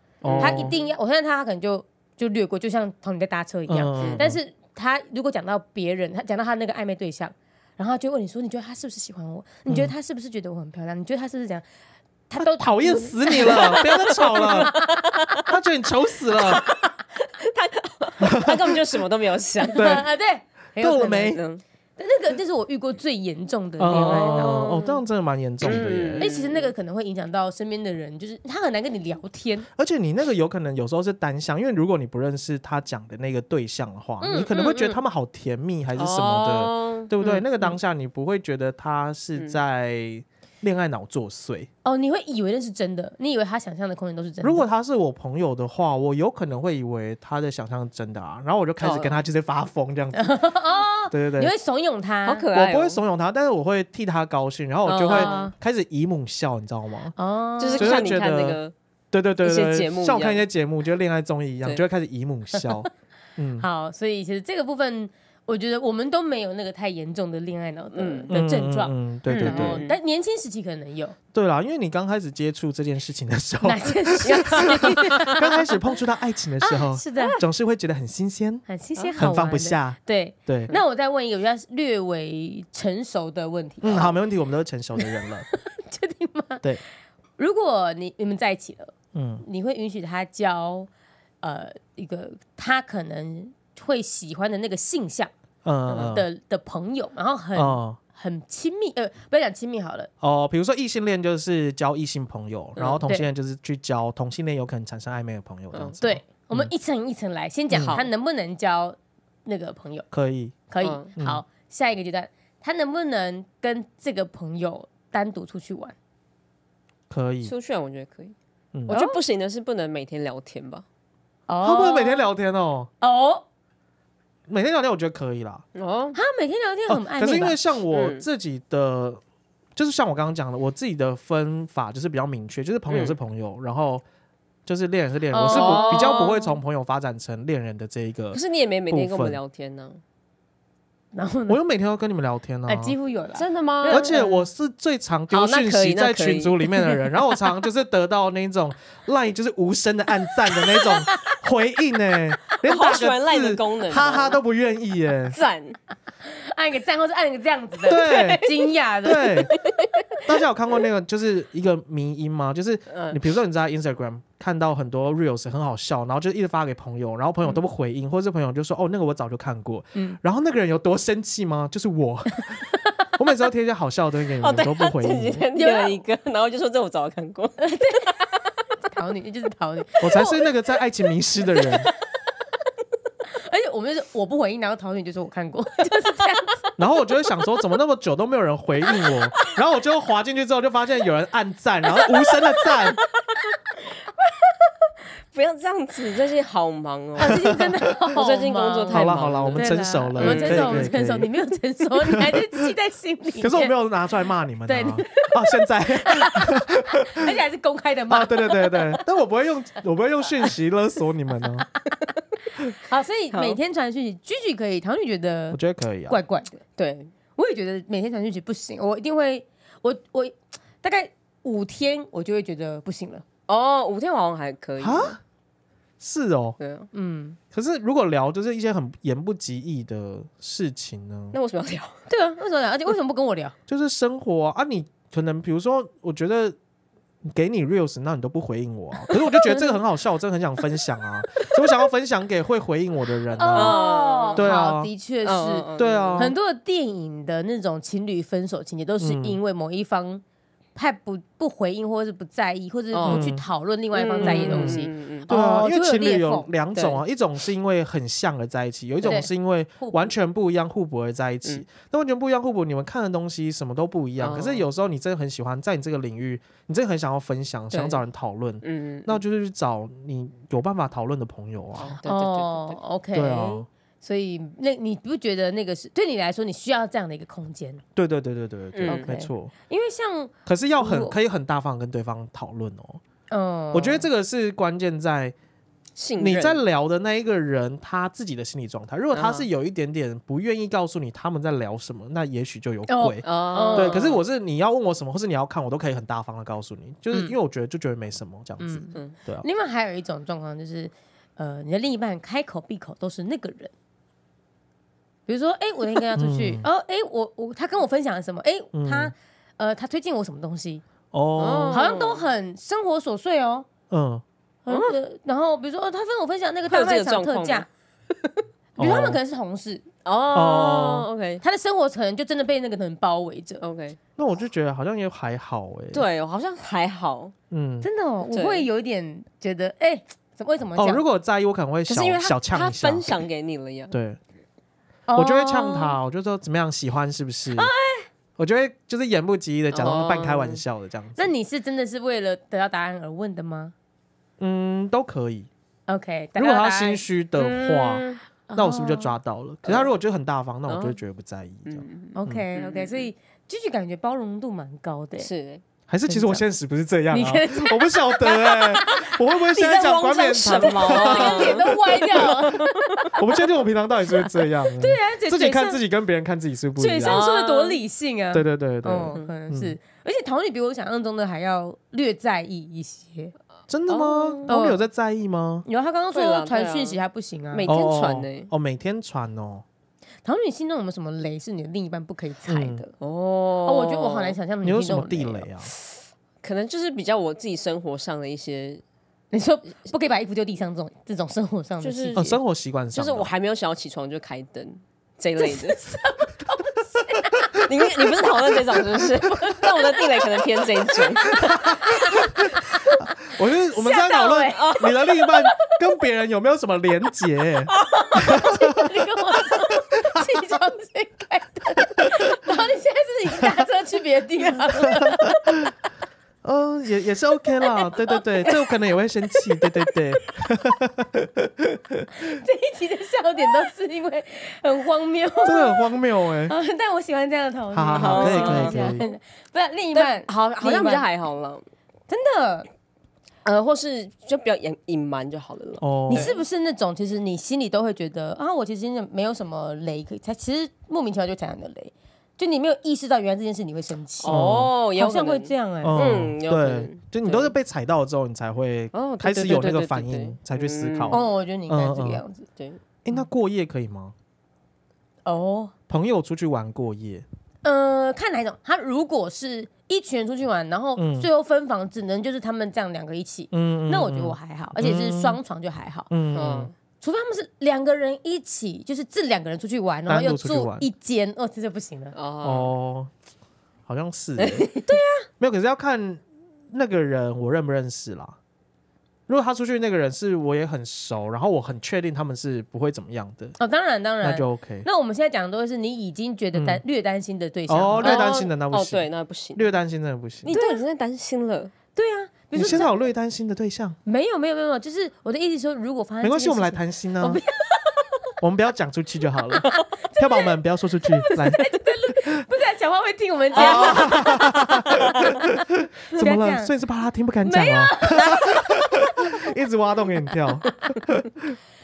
他一定要我称赞他，他可能就就略过，就像同你在搭车一样，但是他如果讲到别人，他讲到他那个暧昧对象，然后他就问你说，你觉得他是不是喜欢我？你觉得他是不是觉得我很漂亮？你觉得他是不是这样？他都讨厌死你了，不要再吵了。他觉得你丑死了。他他根本就什么都没有想。对 对，够了没？那个，那是我遇过最严重的恋爱脑。哦，这样真的蛮严重的。哎，其实那个可能会影响到身边的人，就是他很难跟你聊天。而且你那个有可能有时候是单向，因为如果你不认识他讲的那个对象的话，你可能会觉得他们好甜蜜还是什么的，对不对？那个当下你不会觉得他是在。恋爱脑作祟哦，你会以为那是真的，你以为他想象的空间都是真的。如果他是我朋友的话，我有可能会以为他的想象真的啊，然后我就开始跟他就是发疯这样子。哦，对对对，你会怂恿他，好可爱。我不会怂恿他，但是我会替他高兴，然后我就会开始姨母笑，你知道吗？哦，就是像你看那个，对对对，一些节目，像我看一些节目，就恋爱综艺一样，就会开始姨母笑。嗯，好，所以其实这个部分。我觉得我们都没有那个太严重的恋爱脑的的症状，对对对。但年轻时期可能有。对啦，因为你刚开始接触这件事情的时候，哪件事情？刚开始碰触到爱情的时候，是的，总是会觉得很新鲜，很新鲜，很放不下。对对。那我再问一个比较略微成熟的问题。嗯，好，没问题，我们都是成熟的人了，确定吗？对。如果你你们在一起了，嗯，你会允许他交呃一个他可能会喜欢的那个性向？嗯的的朋友，然后很很亲密，呃，不要讲亲密好了哦。比如说异性恋就是交异性朋友，然后同性恋就是去交同性恋，有可能产生暧昧的朋友这样子。对，我们一层一层来，先讲他能不能交那个朋友，可以，可以。好，下一个阶段，他能不能跟这个朋友单独出去玩？可以，出去我觉得可以。我觉得不行的是不能每天聊天吧？哦，他不能每天聊天哦。哦。每天聊天我觉得可以啦。哦，他每天聊天很暧昧。可是因为像我自己的，就是像我刚刚讲的，我自己的分法就是比较明确，就是朋友是朋友，然后就是恋人是恋人。我是不比较不会从朋友发展成恋人的这一个。可是你也没每天跟我们聊天呢。然后我又每天都跟你们聊天了，几乎有了，真的吗？而且我是最常丢讯息在群组里面的人，然后我常就是得到那种赖，就是无声的暗赞的那种。回应呢？连不喜欢烂的功能，哈哈都不愿意耶！赞，按一个赞，或是按一个这样子的，对，惊讶的。对，大家有看过那个，就是一个迷音吗？就是你，比如说你在 Instagram 看到很多 reels 很好笑，然后就一直发给朋友，然后朋友都不回应，或者是朋友就说：“哦，那个我早就看过。”嗯，然后那个人有多生气吗？就是我，我每次要贴一些好笑的东西，你我都不回应，就 一个，然后就说：“这我早就看过。”讨女，你就是讨女。我才是那个在爱情迷失的人。而且我们就是我不回应，然后讨女就说我看过，就是这样。然后我就会想说，怎么那么久都没有人回应我？然后我就滑进去之后，就发现有人按赞，然后无声的赞。不要这样子，最近好忙哦。最近真的 好，最近工作太忙。好了好了，我们成熟了，我们成熟，我成熟。你没有成熟，你还是记在心里。可是我没有拿出来骂你们。对啊。现在，而且还是公开的骂。对对对对。但我不会用，我不会用讯息勒索你们哦。好，所以每天传讯息，居居可以，唐女觉得，我觉得可以啊。怪怪的，对，我也觉得每天传讯息不行，我一定会，我我大概五天我就会觉得不行了。哦，五天好像还可以啊。是哦，对，嗯。可是如果聊就是一些很言不及义的事情呢？那为什么要聊？对啊，为什么聊？而且为什么不跟我聊？就是生活啊，你可能比如说，我觉得给你 reels 那你都不回应我，啊。可是我就觉得这个很好笑，我真的很想分享啊，我 想要分享给会回应我的人啊。对啊，的确是，对啊，很多的电影的那种情侣分手情节都是因为某一方。太不不回应，或者是不在意，或者是不去讨论另外一方在意的东西。对啊，因为情侣有两种啊，一种是因为很像而在一起，有一种是因为完全不一样互补而在一起。那完全不一样互补，你们看的东西什么都不一样。可是有时候你真的很喜欢，在你这个领域，你真的很想要分享，想找人讨论。嗯，那就是去找你有办法讨论的朋友啊。哦，OK，对啊。所以那你不觉得那个是对你来说，你需要这样的一个空间？对对对对对对，没错。因为像可是要很可以很大方跟对方讨论哦。嗯，我觉得这个是关键在你在聊的那一个人，他自己的心理状态，如果他是有一点点不愿意告诉你他们在聊什么，那也许就有鬼哦。对，可是我是你要问我什么，或是你要看，我都可以很大方的告诉你，就是因为我觉得就觉得没什么这样子。嗯，对啊。另外还有一种状况就是，呃，你的另一半开口闭口都是那个人。比如说，哎，我那天要出去，哦，哎，我我他跟我分享了什么？哎，他，呃，他推荐我什么东西？哦，好像都很生活琐碎哦。嗯，然后比如说，他跟我分享那个大卖场特价，比如他们可能是同事哦。OK，他的生活可能就真的被那个人包围着。OK，那我就觉得好像也还好哎。对，好像还好。嗯，真的，我会有一点觉得，哎，为什么？哦，如果在意，我可能会小小呛一下。他分享给你了呀。对。我就会呛他，我就说怎么样喜欢是不是？哎，我就会就是言不及义的，假装半开玩笑的这样子。那你是真的是为了得到答案而问的吗？嗯，都可以。OK。如果他心虚的话，那我是不是就抓到了？可是他如果觉得很大方，那我就觉得不在意。OK OK，所以就是感觉包容度蛮高的。是。还是其实我现实不是这样，我不晓得哎，我会不会现在讲光面长毛，脸都歪掉了。我不确定我平常到底是不是这样。对啊，自己看自己跟别人看自己是不一样。嘴上说的多理性啊。对对对对，可能是。而且桃女比我想象中的还要略在意一些。真的吗？桃女有在在意吗？有，他刚刚说要传讯息还不行啊，每天传呢。哦，每天传哦。唐后你心中有没有什么雷是你另一半不可以踩的？哦，我觉得我好难想象你有什么地雷啊？可能就是比较我自己生活上的一些，你说不可以把衣服丢地上这种，这种生活上的就是生活习惯上，就是我还没有想要起床就开灯这一类的。你你不是讨论这种，是不是？那 我的地雷可能偏这一种。我觉得我们在讨论你的另一半跟别人有没有什么连结。你重新开的，然后你现在是你开车去别地方。嗯，也也是 OK 啦。对对对，这可能也会生气。对对对。这一集的笑点都是因为很荒谬，真的很荒谬哎。但我喜欢这样的讨论。好好好，可以可以。不是另一半好好像比较还好了，真的。呃，或是就不要隐隐瞒就好了。哦、你是不是那种其实你心里都会觉得啊，我其实没有什么雷，可以才其实莫名其妙就踩你的雷，就你没有意识到原来这件事你会生气哦，好像会这样哎，嗯，对，就你都是被踩到之后你才会开始有那个反应，才去思考。哦，我觉得你应该这个样子。对，哎，那过夜可以吗？哦，朋友出去玩过夜。呃，看哪一种？他如果是一群人出去玩，然后最后分房，只能就是他们这样两个一起，那我觉得我还好，而且是双床就还好。嗯，除非他们是两个人一起，就是这两个人出去玩，然后又住一间，哦，这就不行了。哦，好像是。对啊，没有，可是要看那个人我认不认识啦。如果他出去，那个人是我也很熟，然后我很确定他们是不会怎么样的。哦，当然当然，那就 OK。那我们现在讲的都是你已经觉得担略担心的对象哦，略担心的那不行，对，那不行，略担心的不行。你都已经在担心了，对啊。你现在有略担心的对象？没有没有没有，就是我的意思说，如果发生没关系，我们来谈心呢。我们不要讲出去就好了，票友们不要说出去。来，不是讲话会听我们讲吗？怎么了？所以是怕他听不敢讲啊？一直挖洞给你跳。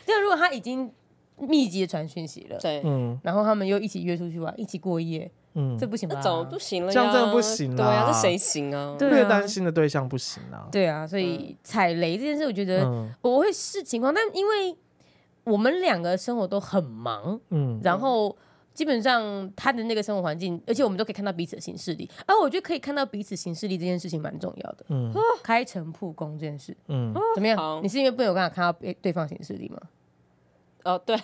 那 如果他已经密集的传讯息了，对，嗯，然后他们又一起约出去玩，一起过夜，嗯，这不行，那走不行了？这样真的不行，了。对啊，这谁行啊？越担心的对象不行啊，对啊，所以踩雷这件事，我觉得我会视情况，但因为。我们两个生活都很忙，嗯，然后基本上他的那个生活环境，而且我们都可以看到彼此的行事力，而我觉得可以看到彼此行事力这件事情蛮重要的。嗯，开诚布公这件事，嗯，怎么样？你是因为不有办法看到被对方行事力吗？哦，对，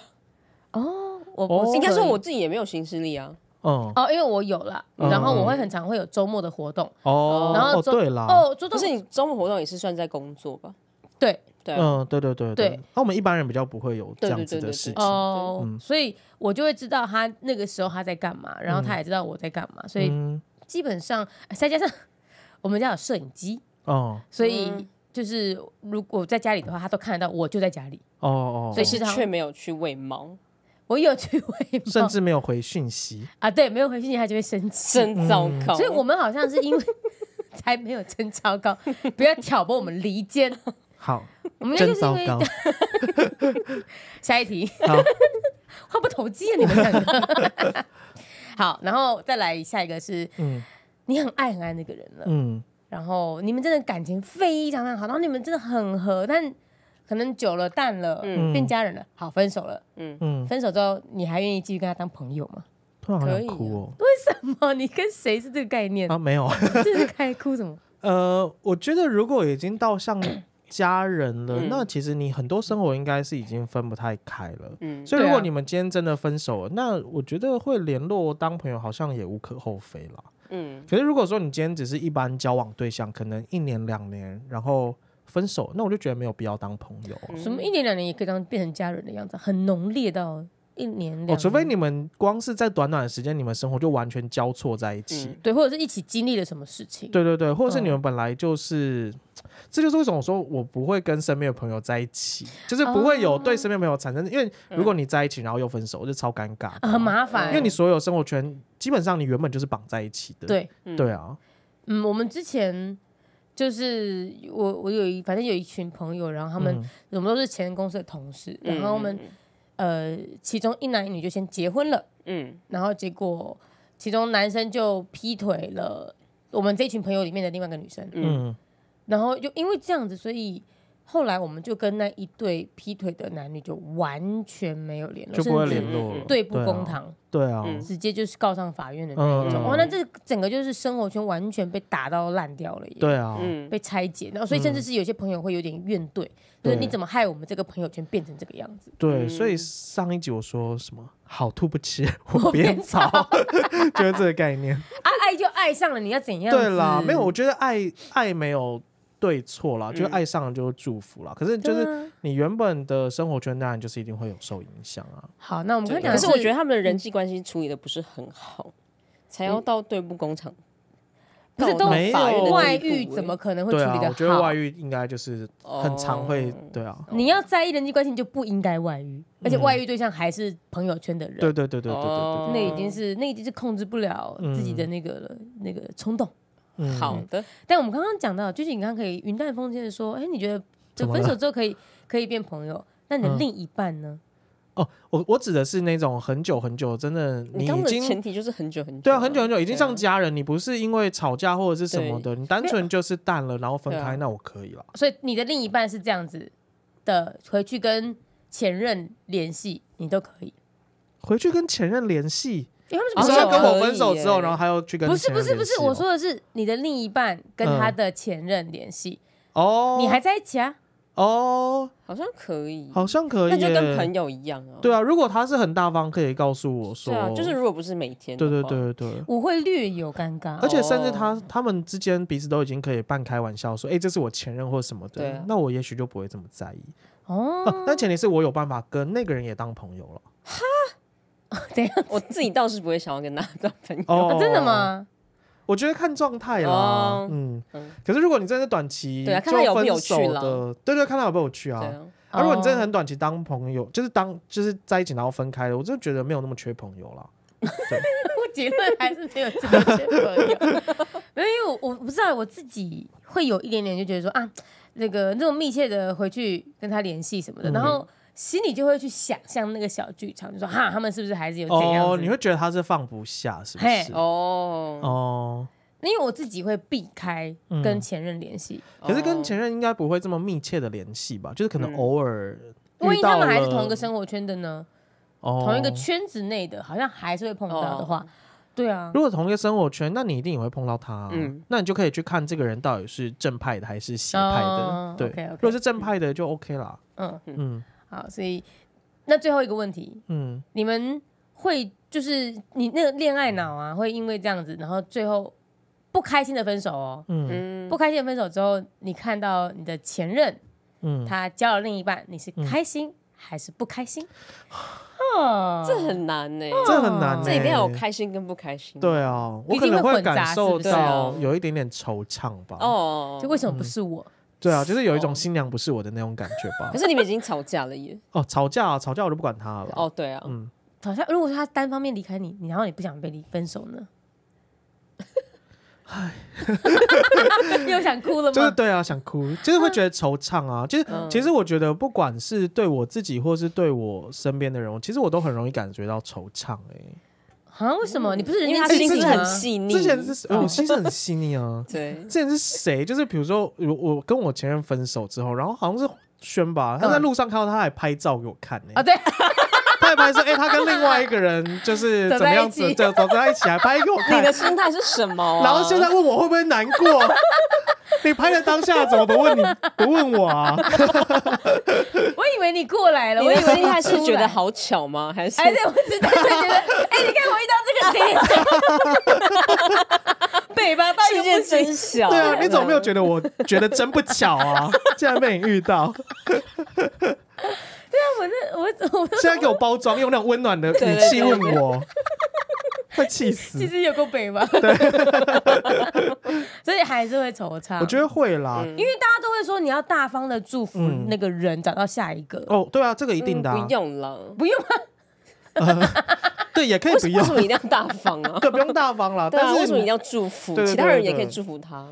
哦，我我应该说我自己也没有行事力啊，哦因为我有啦，然后我会很常会有周末的活动，哦，然后对啦，哦，就是你周末活动也是算在工作吧？对。嗯，对对对对，那我们一般人比较不会有这样子的事情，嗯，所以我就会知道他那个时候他在干嘛，然后他也知道我在干嘛，所以基本上再加上 我们家有摄影机哦，所以就是如果在家里的话，他都看得到我就在家里哦哦，所以事实上却没有去喂猫，我有去喂，甚至没有回讯息啊，对，没有回讯息他就会生生糟糕，所以我们好像是因为 才没有生糟糕，不要挑拨我们离间。好，我真糟糕。下一题，话 不投机啊，你们。好，然后再来下一个是，嗯，你很爱很爱那个人了，嗯，然后你们真的感情非常非常好，然后你们真的很合，但可能久了淡了，嗯，变家人了，好，分手了，嗯嗯，分手之后你还愿意继续跟他当朋友吗？突然好为什么？你跟谁是这个概念啊？没有，这是该哭什么？呃，我觉得如果已经到像。家人了，那其实你很多生活应该是已经分不太开了。嗯，所以如果你们今天真的分手了，那我觉得会联络当朋友好像也无可厚非了。嗯，可是如果说你今天只是一般交往对象，可能一年两年然后分手，那我就觉得没有必要当朋友。什么一年两年也可以当变成家人的样子，很浓烈到。一年，哦，除非你们光是在短短的时间，你们生活就完全交错在一起，对，或者是一起经历了什么事情，对对对，或者是你们本来就是，这就是为什么我说我不会跟身边的朋友在一起，就是不会有对身边朋友产生，因为如果你在一起然后又分手，就超尴尬，很麻烦，因为你所有生活圈基本上你原本就是绑在一起的，对，对啊，嗯，我们之前就是我我有一反正有一群朋友，然后他们我们都是前公司的同事，然后我们。呃，其中一男一女就先结婚了，嗯，然后结果其中男生就劈腿了，我们这群朋友里面的另外一个女生，嗯，然后就因为这样子，所以。后来我们就跟那一对劈腿的男女就完全没有联络，就不会联络，对簿公堂，对啊，直接就是告上法院的那种。哦，那这整个就是生活圈完全被打到烂掉了，对啊，被拆解。然后，所以甚至是有些朋友会有点怨怼，就是你怎么害我们这个朋友圈变成这个样子？对，所以上一集我说什么好吐不吃，我变早，就是这个概念。爱爱就爱上了，你要怎样？对啦，没有，我觉得爱爱没有。对错啦，就爱上了就是祝福啦。可是就是你原本的生活圈当然就是一定会有受影响啊。好，那我们以讲。可是我觉得他们的人际关系处理的不是很好，才要到对部工厂。不是都没有外遇，怎么可能会处理的好？我觉得外遇应该就是很常会对啊。你要在意人际关系，就不应该外遇，而且外遇对象还是朋友圈的人。对对对对对对，那已经是那已经是控制不了自己的那个那个冲动。好的，但我们刚刚讲到，就是你刚可以云淡风轻的说，哎，你觉得就分手之后可以可以变朋友？那你的另一半呢？哦，我我指的是那种很久很久，真的你已经前提就是很久很久，对啊，很久很久已经像家人，你不是因为吵架或者是什么的，你单纯就是淡了，然后分开，那我可以了。所以你的另一半是这样子的，回去跟前任联系，你都可以回去跟前任联系。他跟我分手之后，然后他又去跟不是不是不是，我说的是你的另一半跟他的前任联系哦，你还在一起啊？哦，好像可以，好像可以，那就跟朋友一样哦。对啊，如果他是很大方，可以告诉我说，啊，就是如果不是每天，对对对对，我会略有尴尬，而且甚至他他们之间彼此都已经可以半开玩笑说，哎，这是我前任或者什么的，那我也许就不会这么在意哦。但前提是我有办法跟那个人也当朋友了哈。我自己倒是不会想要跟他做朋友，真的吗？我觉得看状态啦，嗯，可是如果你真的短期，就啊，看他有没有去了，对对，看他有没有去啊。啊，如果你真的很短期当朋友，就是当就是在一起然后分开了，我就觉得没有那么缺朋友了。我结论还是没有这么缺朋友，没有，因为我我不知道我自己会有一点点就觉得说啊，那个那种密切的回去跟他联系什么的，然后。心里就会去想象那个小剧场，就说哈，他们是不是还是有这样？哦，你会觉得他是放不下，是不是？嘿，哦哦，因为我自己会避开跟前任联系，可是跟前任应该不会这么密切的联系吧？就是可能偶尔，万一他们还是同一个生活圈的呢？哦，同一个圈子内的，好像还是会碰到的话，对啊。如果同一个生活圈，那你一定也会碰到他，嗯，那你就可以去看这个人到底是正派的还是邪派的。对，如果是正派的就 OK 啦。嗯嗯。好，所以那最后一个问题，嗯，你们会就是你那个恋爱脑啊，会因为这样子，然后最后不开心的分手哦，嗯，不开心的分手之后，你看到你的前任，嗯，他交了另一半，你是开心还是不开心？啊，这很难呢，这很难，这一定要有开心跟不开心。对啊，我可能会感受到有一点点惆怅吧。哦，就为什么不是我？对啊，就是有一种新娘不是我的那种感觉吧。可是你们已经吵架了耶！哦，吵架啊，吵架我就不管他了。哦，对啊，嗯，吵架。如果他单方面离开你，然后你不想被离分手呢？哎，又 想哭了吗？就是对啊，想哭，就是会觉得惆怅啊。就是其实我觉得，不管是对我自己，或是对我身边的人，其实我都很容易感觉到惆怅哎。啊，为什么你不是因为他心思很细腻？之前是我心思很细腻啊。对，之前是谁？就是比如说，我我跟我前任分手之后，然后好像是轩吧，他在路上看到他来拍照给我看呢。啊，对。拍说哎，他跟另外一个人就是怎么样子，走走在一起来拍一个。你的心态是什么？然后现在问我会不会难过？你拍的当下怎么不问你，不问我啊？我以为你过来了，我以为你还是觉得好巧吗？还是哎，对，我只是觉得，哎，你看我遇到这个天，北方到福建真小，对啊，你怎么没有觉得？我觉得真不巧啊，竟然被你遇到。对啊，我那我我现在给我包装，用那种温暖的语气问我，会气死。其实有个北吧，所以还是会惆怅。我觉得会啦，因为大家都会说你要大方的祝福那个人找到下一个。哦，对啊，这个一定的，不用了，不用。对，也可以不用。为什么一定要大方啊？对，不用大方了，但是为什么一定要祝福？其他人也可以祝福他，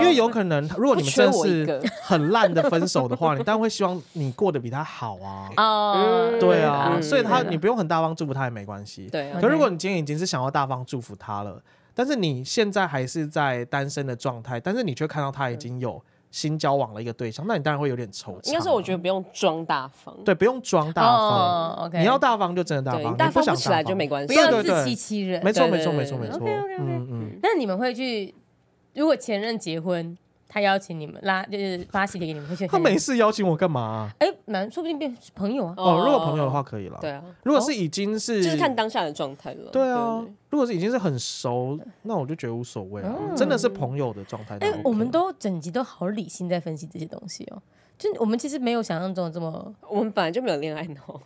因为有可能，如果你真的是很烂的分手的话，你 当然会希望你过得比他好啊。啊，对啊，所以他你不用很大方祝福他也没关系。对。可如果你今天已经是想要大方祝福他了，但是你现在还是在单身的状态，但是你却看到他已经有。新交往了一个对象，那你当然会有点惆怅。应该是我觉得不用装大方，对，不用装大方。你要大方就真的大方，大方不起来就没关系。不要自欺欺人。没错没错没错没错。嗯嗯。那你们会去？如果前任结婚？他邀请你们拉，就是发喜帖给你们。他没事邀请我干嘛？哎，难，说不定变成朋友啊。哦，如果朋友的话可以了。对啊，如果是已经是，就是看当下的状态了。对啊，如果是已经是很熟，那我就觉得无所谓啊。真的是朋友的状态。哎，我们都整集都好理性在分析这些东西哦。就我们其实没有想象中的这么，我们本来就没有恋爱脑。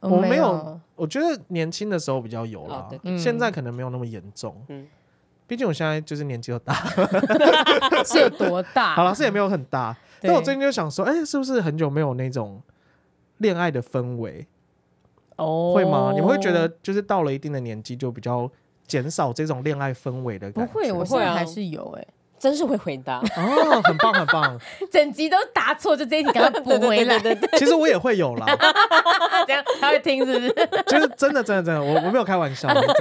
我没有，我觉得年轻的时候比较有啦，现在可能没有那么严重。嗯。毕竟我现在就是年纪又大，是有多大？好了，是也没有很大。但我最近就想说，哎，是不是很久没有那种恋爱的氛围？哦，会吗？你会觉得就是到了一定的年纪就比较减少这种恋爱氛围的？不会，我现在还是有哎，真是会回答哦，很棒很棒，整集都答错就这一题给他补回来。其实我也会有啦，这样他会听是不是？就是真的真的真的，我我没有开玩笑，真的。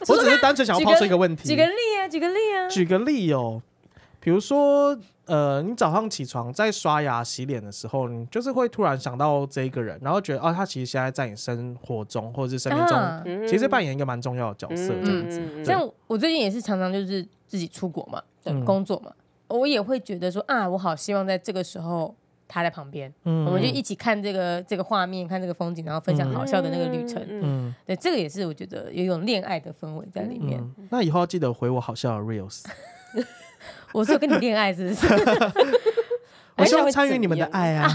我只是单纯想要抛出一个问题，举个例啊，举个例啊，举个例哦，比如说，呃，你早上起床在刷牙洗脸的时候，你就是会突然想到这一个人，然后觉得啊，他其实现在在你生活中或者是身命中，其实扮演一个蛮重要的角色，这样子。像我最近也是常常就是自己出国嘛，工作嘛，我也会觉得说啊，我好希望在这个时候。他在旁边，我们就一起看这个这个画面，看这个风景，然后分享好笑的那个旅程。对，这个也是我觉得有一种恋爱的氛围在里面。那以后记得回我好笑的 reels，我是跟你恋爱是不是？我希望参与你们的爱啊！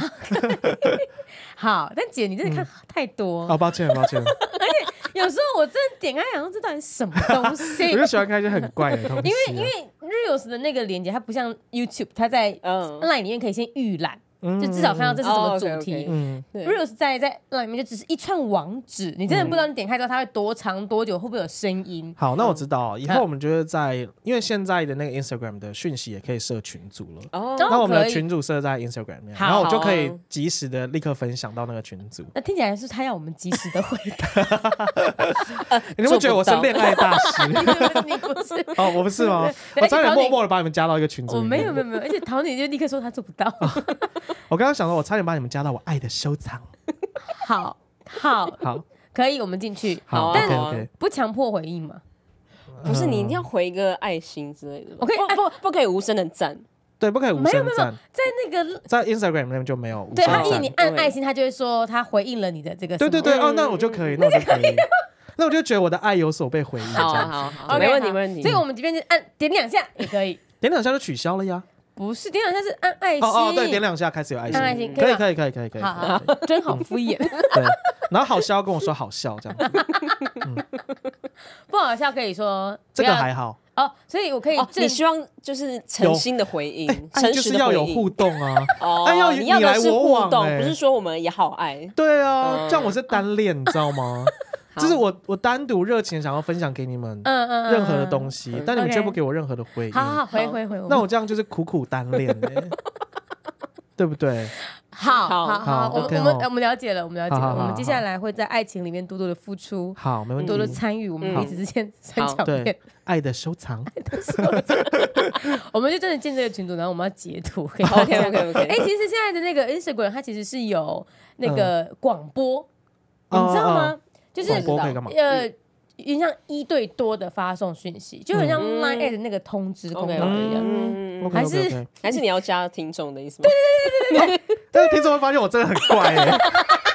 好，但姐你真的看太多，好抱歉，抱歉。而且有时候我真的点开然后这到底什么东西？我就喜欢看一些很怪的东西。因为因为 reels 的那个连接，它不像 YouTube，它在 line 里面可以先预览。就至少看到这是什么主题。Rose 在在那里面就只是一串网址，你真的不知道你点开之后它会多长多久，会不会有声音？好，那我知道。以后我们就是在，因为现在的那个 Instagram 的讯息也可以设群组了。哦，那我们的群组设在 Instagram 面，然后我就可以及时的立刻分享到那个群组。那听起来是他要我们及时的回答。你不觉得我是恋爱大师？你不是？哦，我不是吗？我差点默默的把你们加到一个群组。我没有，没有，没有。而且桃女就立刻说她做不到。我刚刚想到，我差点把你们加到我爱的收藏。好，好，好，可以，我们进去。好但不强迫回应嘛？不是，你一定要回一个爱心之类的。我可以不不不可以无声的赞？对，不可以无声赞。在那个在 Instagram 那边就没有对，他一你按爱心，他就会说他回应了你的这个。对对对，哦，那我就可以，那就可以，那我就觉得我的爱有所被回应。好好好，没问题没问题。所以我们这边就按点两下也可以，点两下就取消了呀。不是点两下是按爱心哦哦对点两下开始有爱心，可以可以可以可以可以，真好敷衍。然后好笑跟我说好笑这样，不好笑可以说这个还好哦，所以我可以你希望就是诚心的回应，诚实要有互动啊，哦，要你要的是互动，不是说我们也好爱。对啊，这样我是单恋，你知道吗？就是我，我单独热情想要分享给你们，嗯嗯任何的东西，但你们却不给我任何的回应。好，好回回回。那我这样就是苦苦单恋，对不对？好好好，我们我们我们了解了，我们了解了。我们接下来会在爱情里面多多的付出，好，没问题，多多参与我们彼此之间。角对，爱的收藏，爱的收藏。我们就真的进这个群组，然后我们要截图。OK OK OK。哎，其实现在的那个 Instagram 它其实是有那个广播，你知道吗？就是呃，有点呃，像一对多的发送讯息，就很像 Line 的那个通知功能一样，还是还是你要加听众的意思吗？对对对对对。但是听众会发现我真的很怪哎，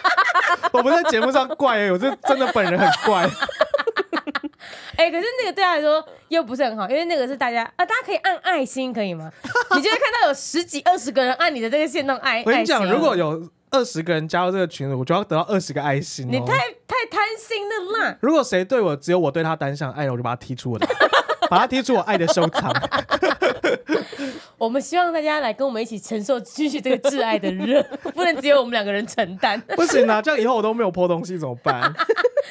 我不在节目上怪哎，我是真的本人很怪。哎，可是那个对他来说又不是很好，因为那个是大家啊，大家可以按爱心可以吗？你就会看到有十几二十个人按你的这个线弄爱我跟你讲，如果有。二十个人加入这个群组，我就要得到二十个爱心。你太太贪心了啦！如果谁对我只有我对他单向爱，我就把他踢出我的，把他踢出我爱的收藏。我们希望大家来跟我们一起承受继续这个挚爱的热，不能只有我们两个人承担。不行啊，这样以后我都没有破东西怎么办？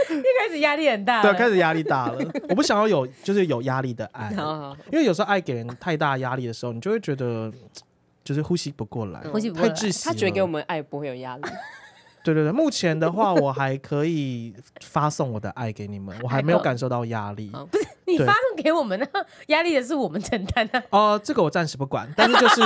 一开始压力很大，对，开始压力大了。我不想要有就是有压力的爱，因为有时候爱给人太大压力的时候，你就会觉得。就是呼吸不过来，呼吸不过来，太窒息。他觉得给我们爱不会有压力。对对对，目前的话，我还可以发送我的爱给你们，我还没有感受到压力。不是你发送给我们的压力的是我们承担的。哦，这个我暂时不管。但是就是，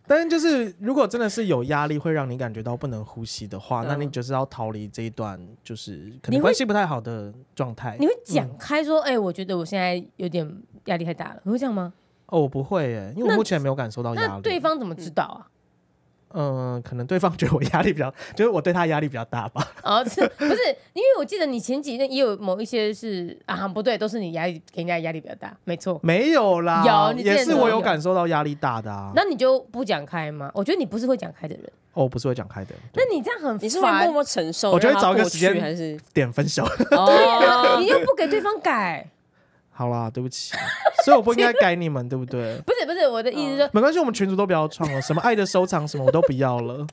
但是就是，如果真的是有压力会让你感觉到不能呼吸的话，那你就是要逃离这一段，就是可能关系不太好的状态。你会讲开说，哎，我觉得我现在有点压力太大了，你会这样吗？哦，我不会耶，因为我目前没有感受到压力。那对方怎么知道啊？嗯，可能对方觉得我压力比较，就是我对他压力比较大吧。啊，不是，因为我记得你前几阵也有某一些是啊，不对，都是你压力给人家压力比较大，没错。没有啦，有也是我有感受到压力大的啊。那你就不讲开吗？我觉得你不是会讲开的人。哦，不是会讲开的。那你这样很，你是会默默承受？我觉得找个时间还是点分手。哦，你又不给对方改。好啦，对不起，所以我不应该改你们，对不对？不是不是，我的意思是，没关系，我们群主都不要创了，什么爱的收藏什么我都不要了。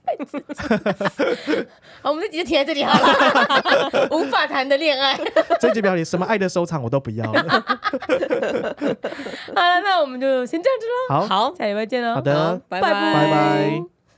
我们这集停在这里好了，无法谈的恋爱。这集表里什么爱的收藏我都不要了。好了，那我们就先这样子喽。好，好，下礼拜见喽。好的，拜拜拜拜。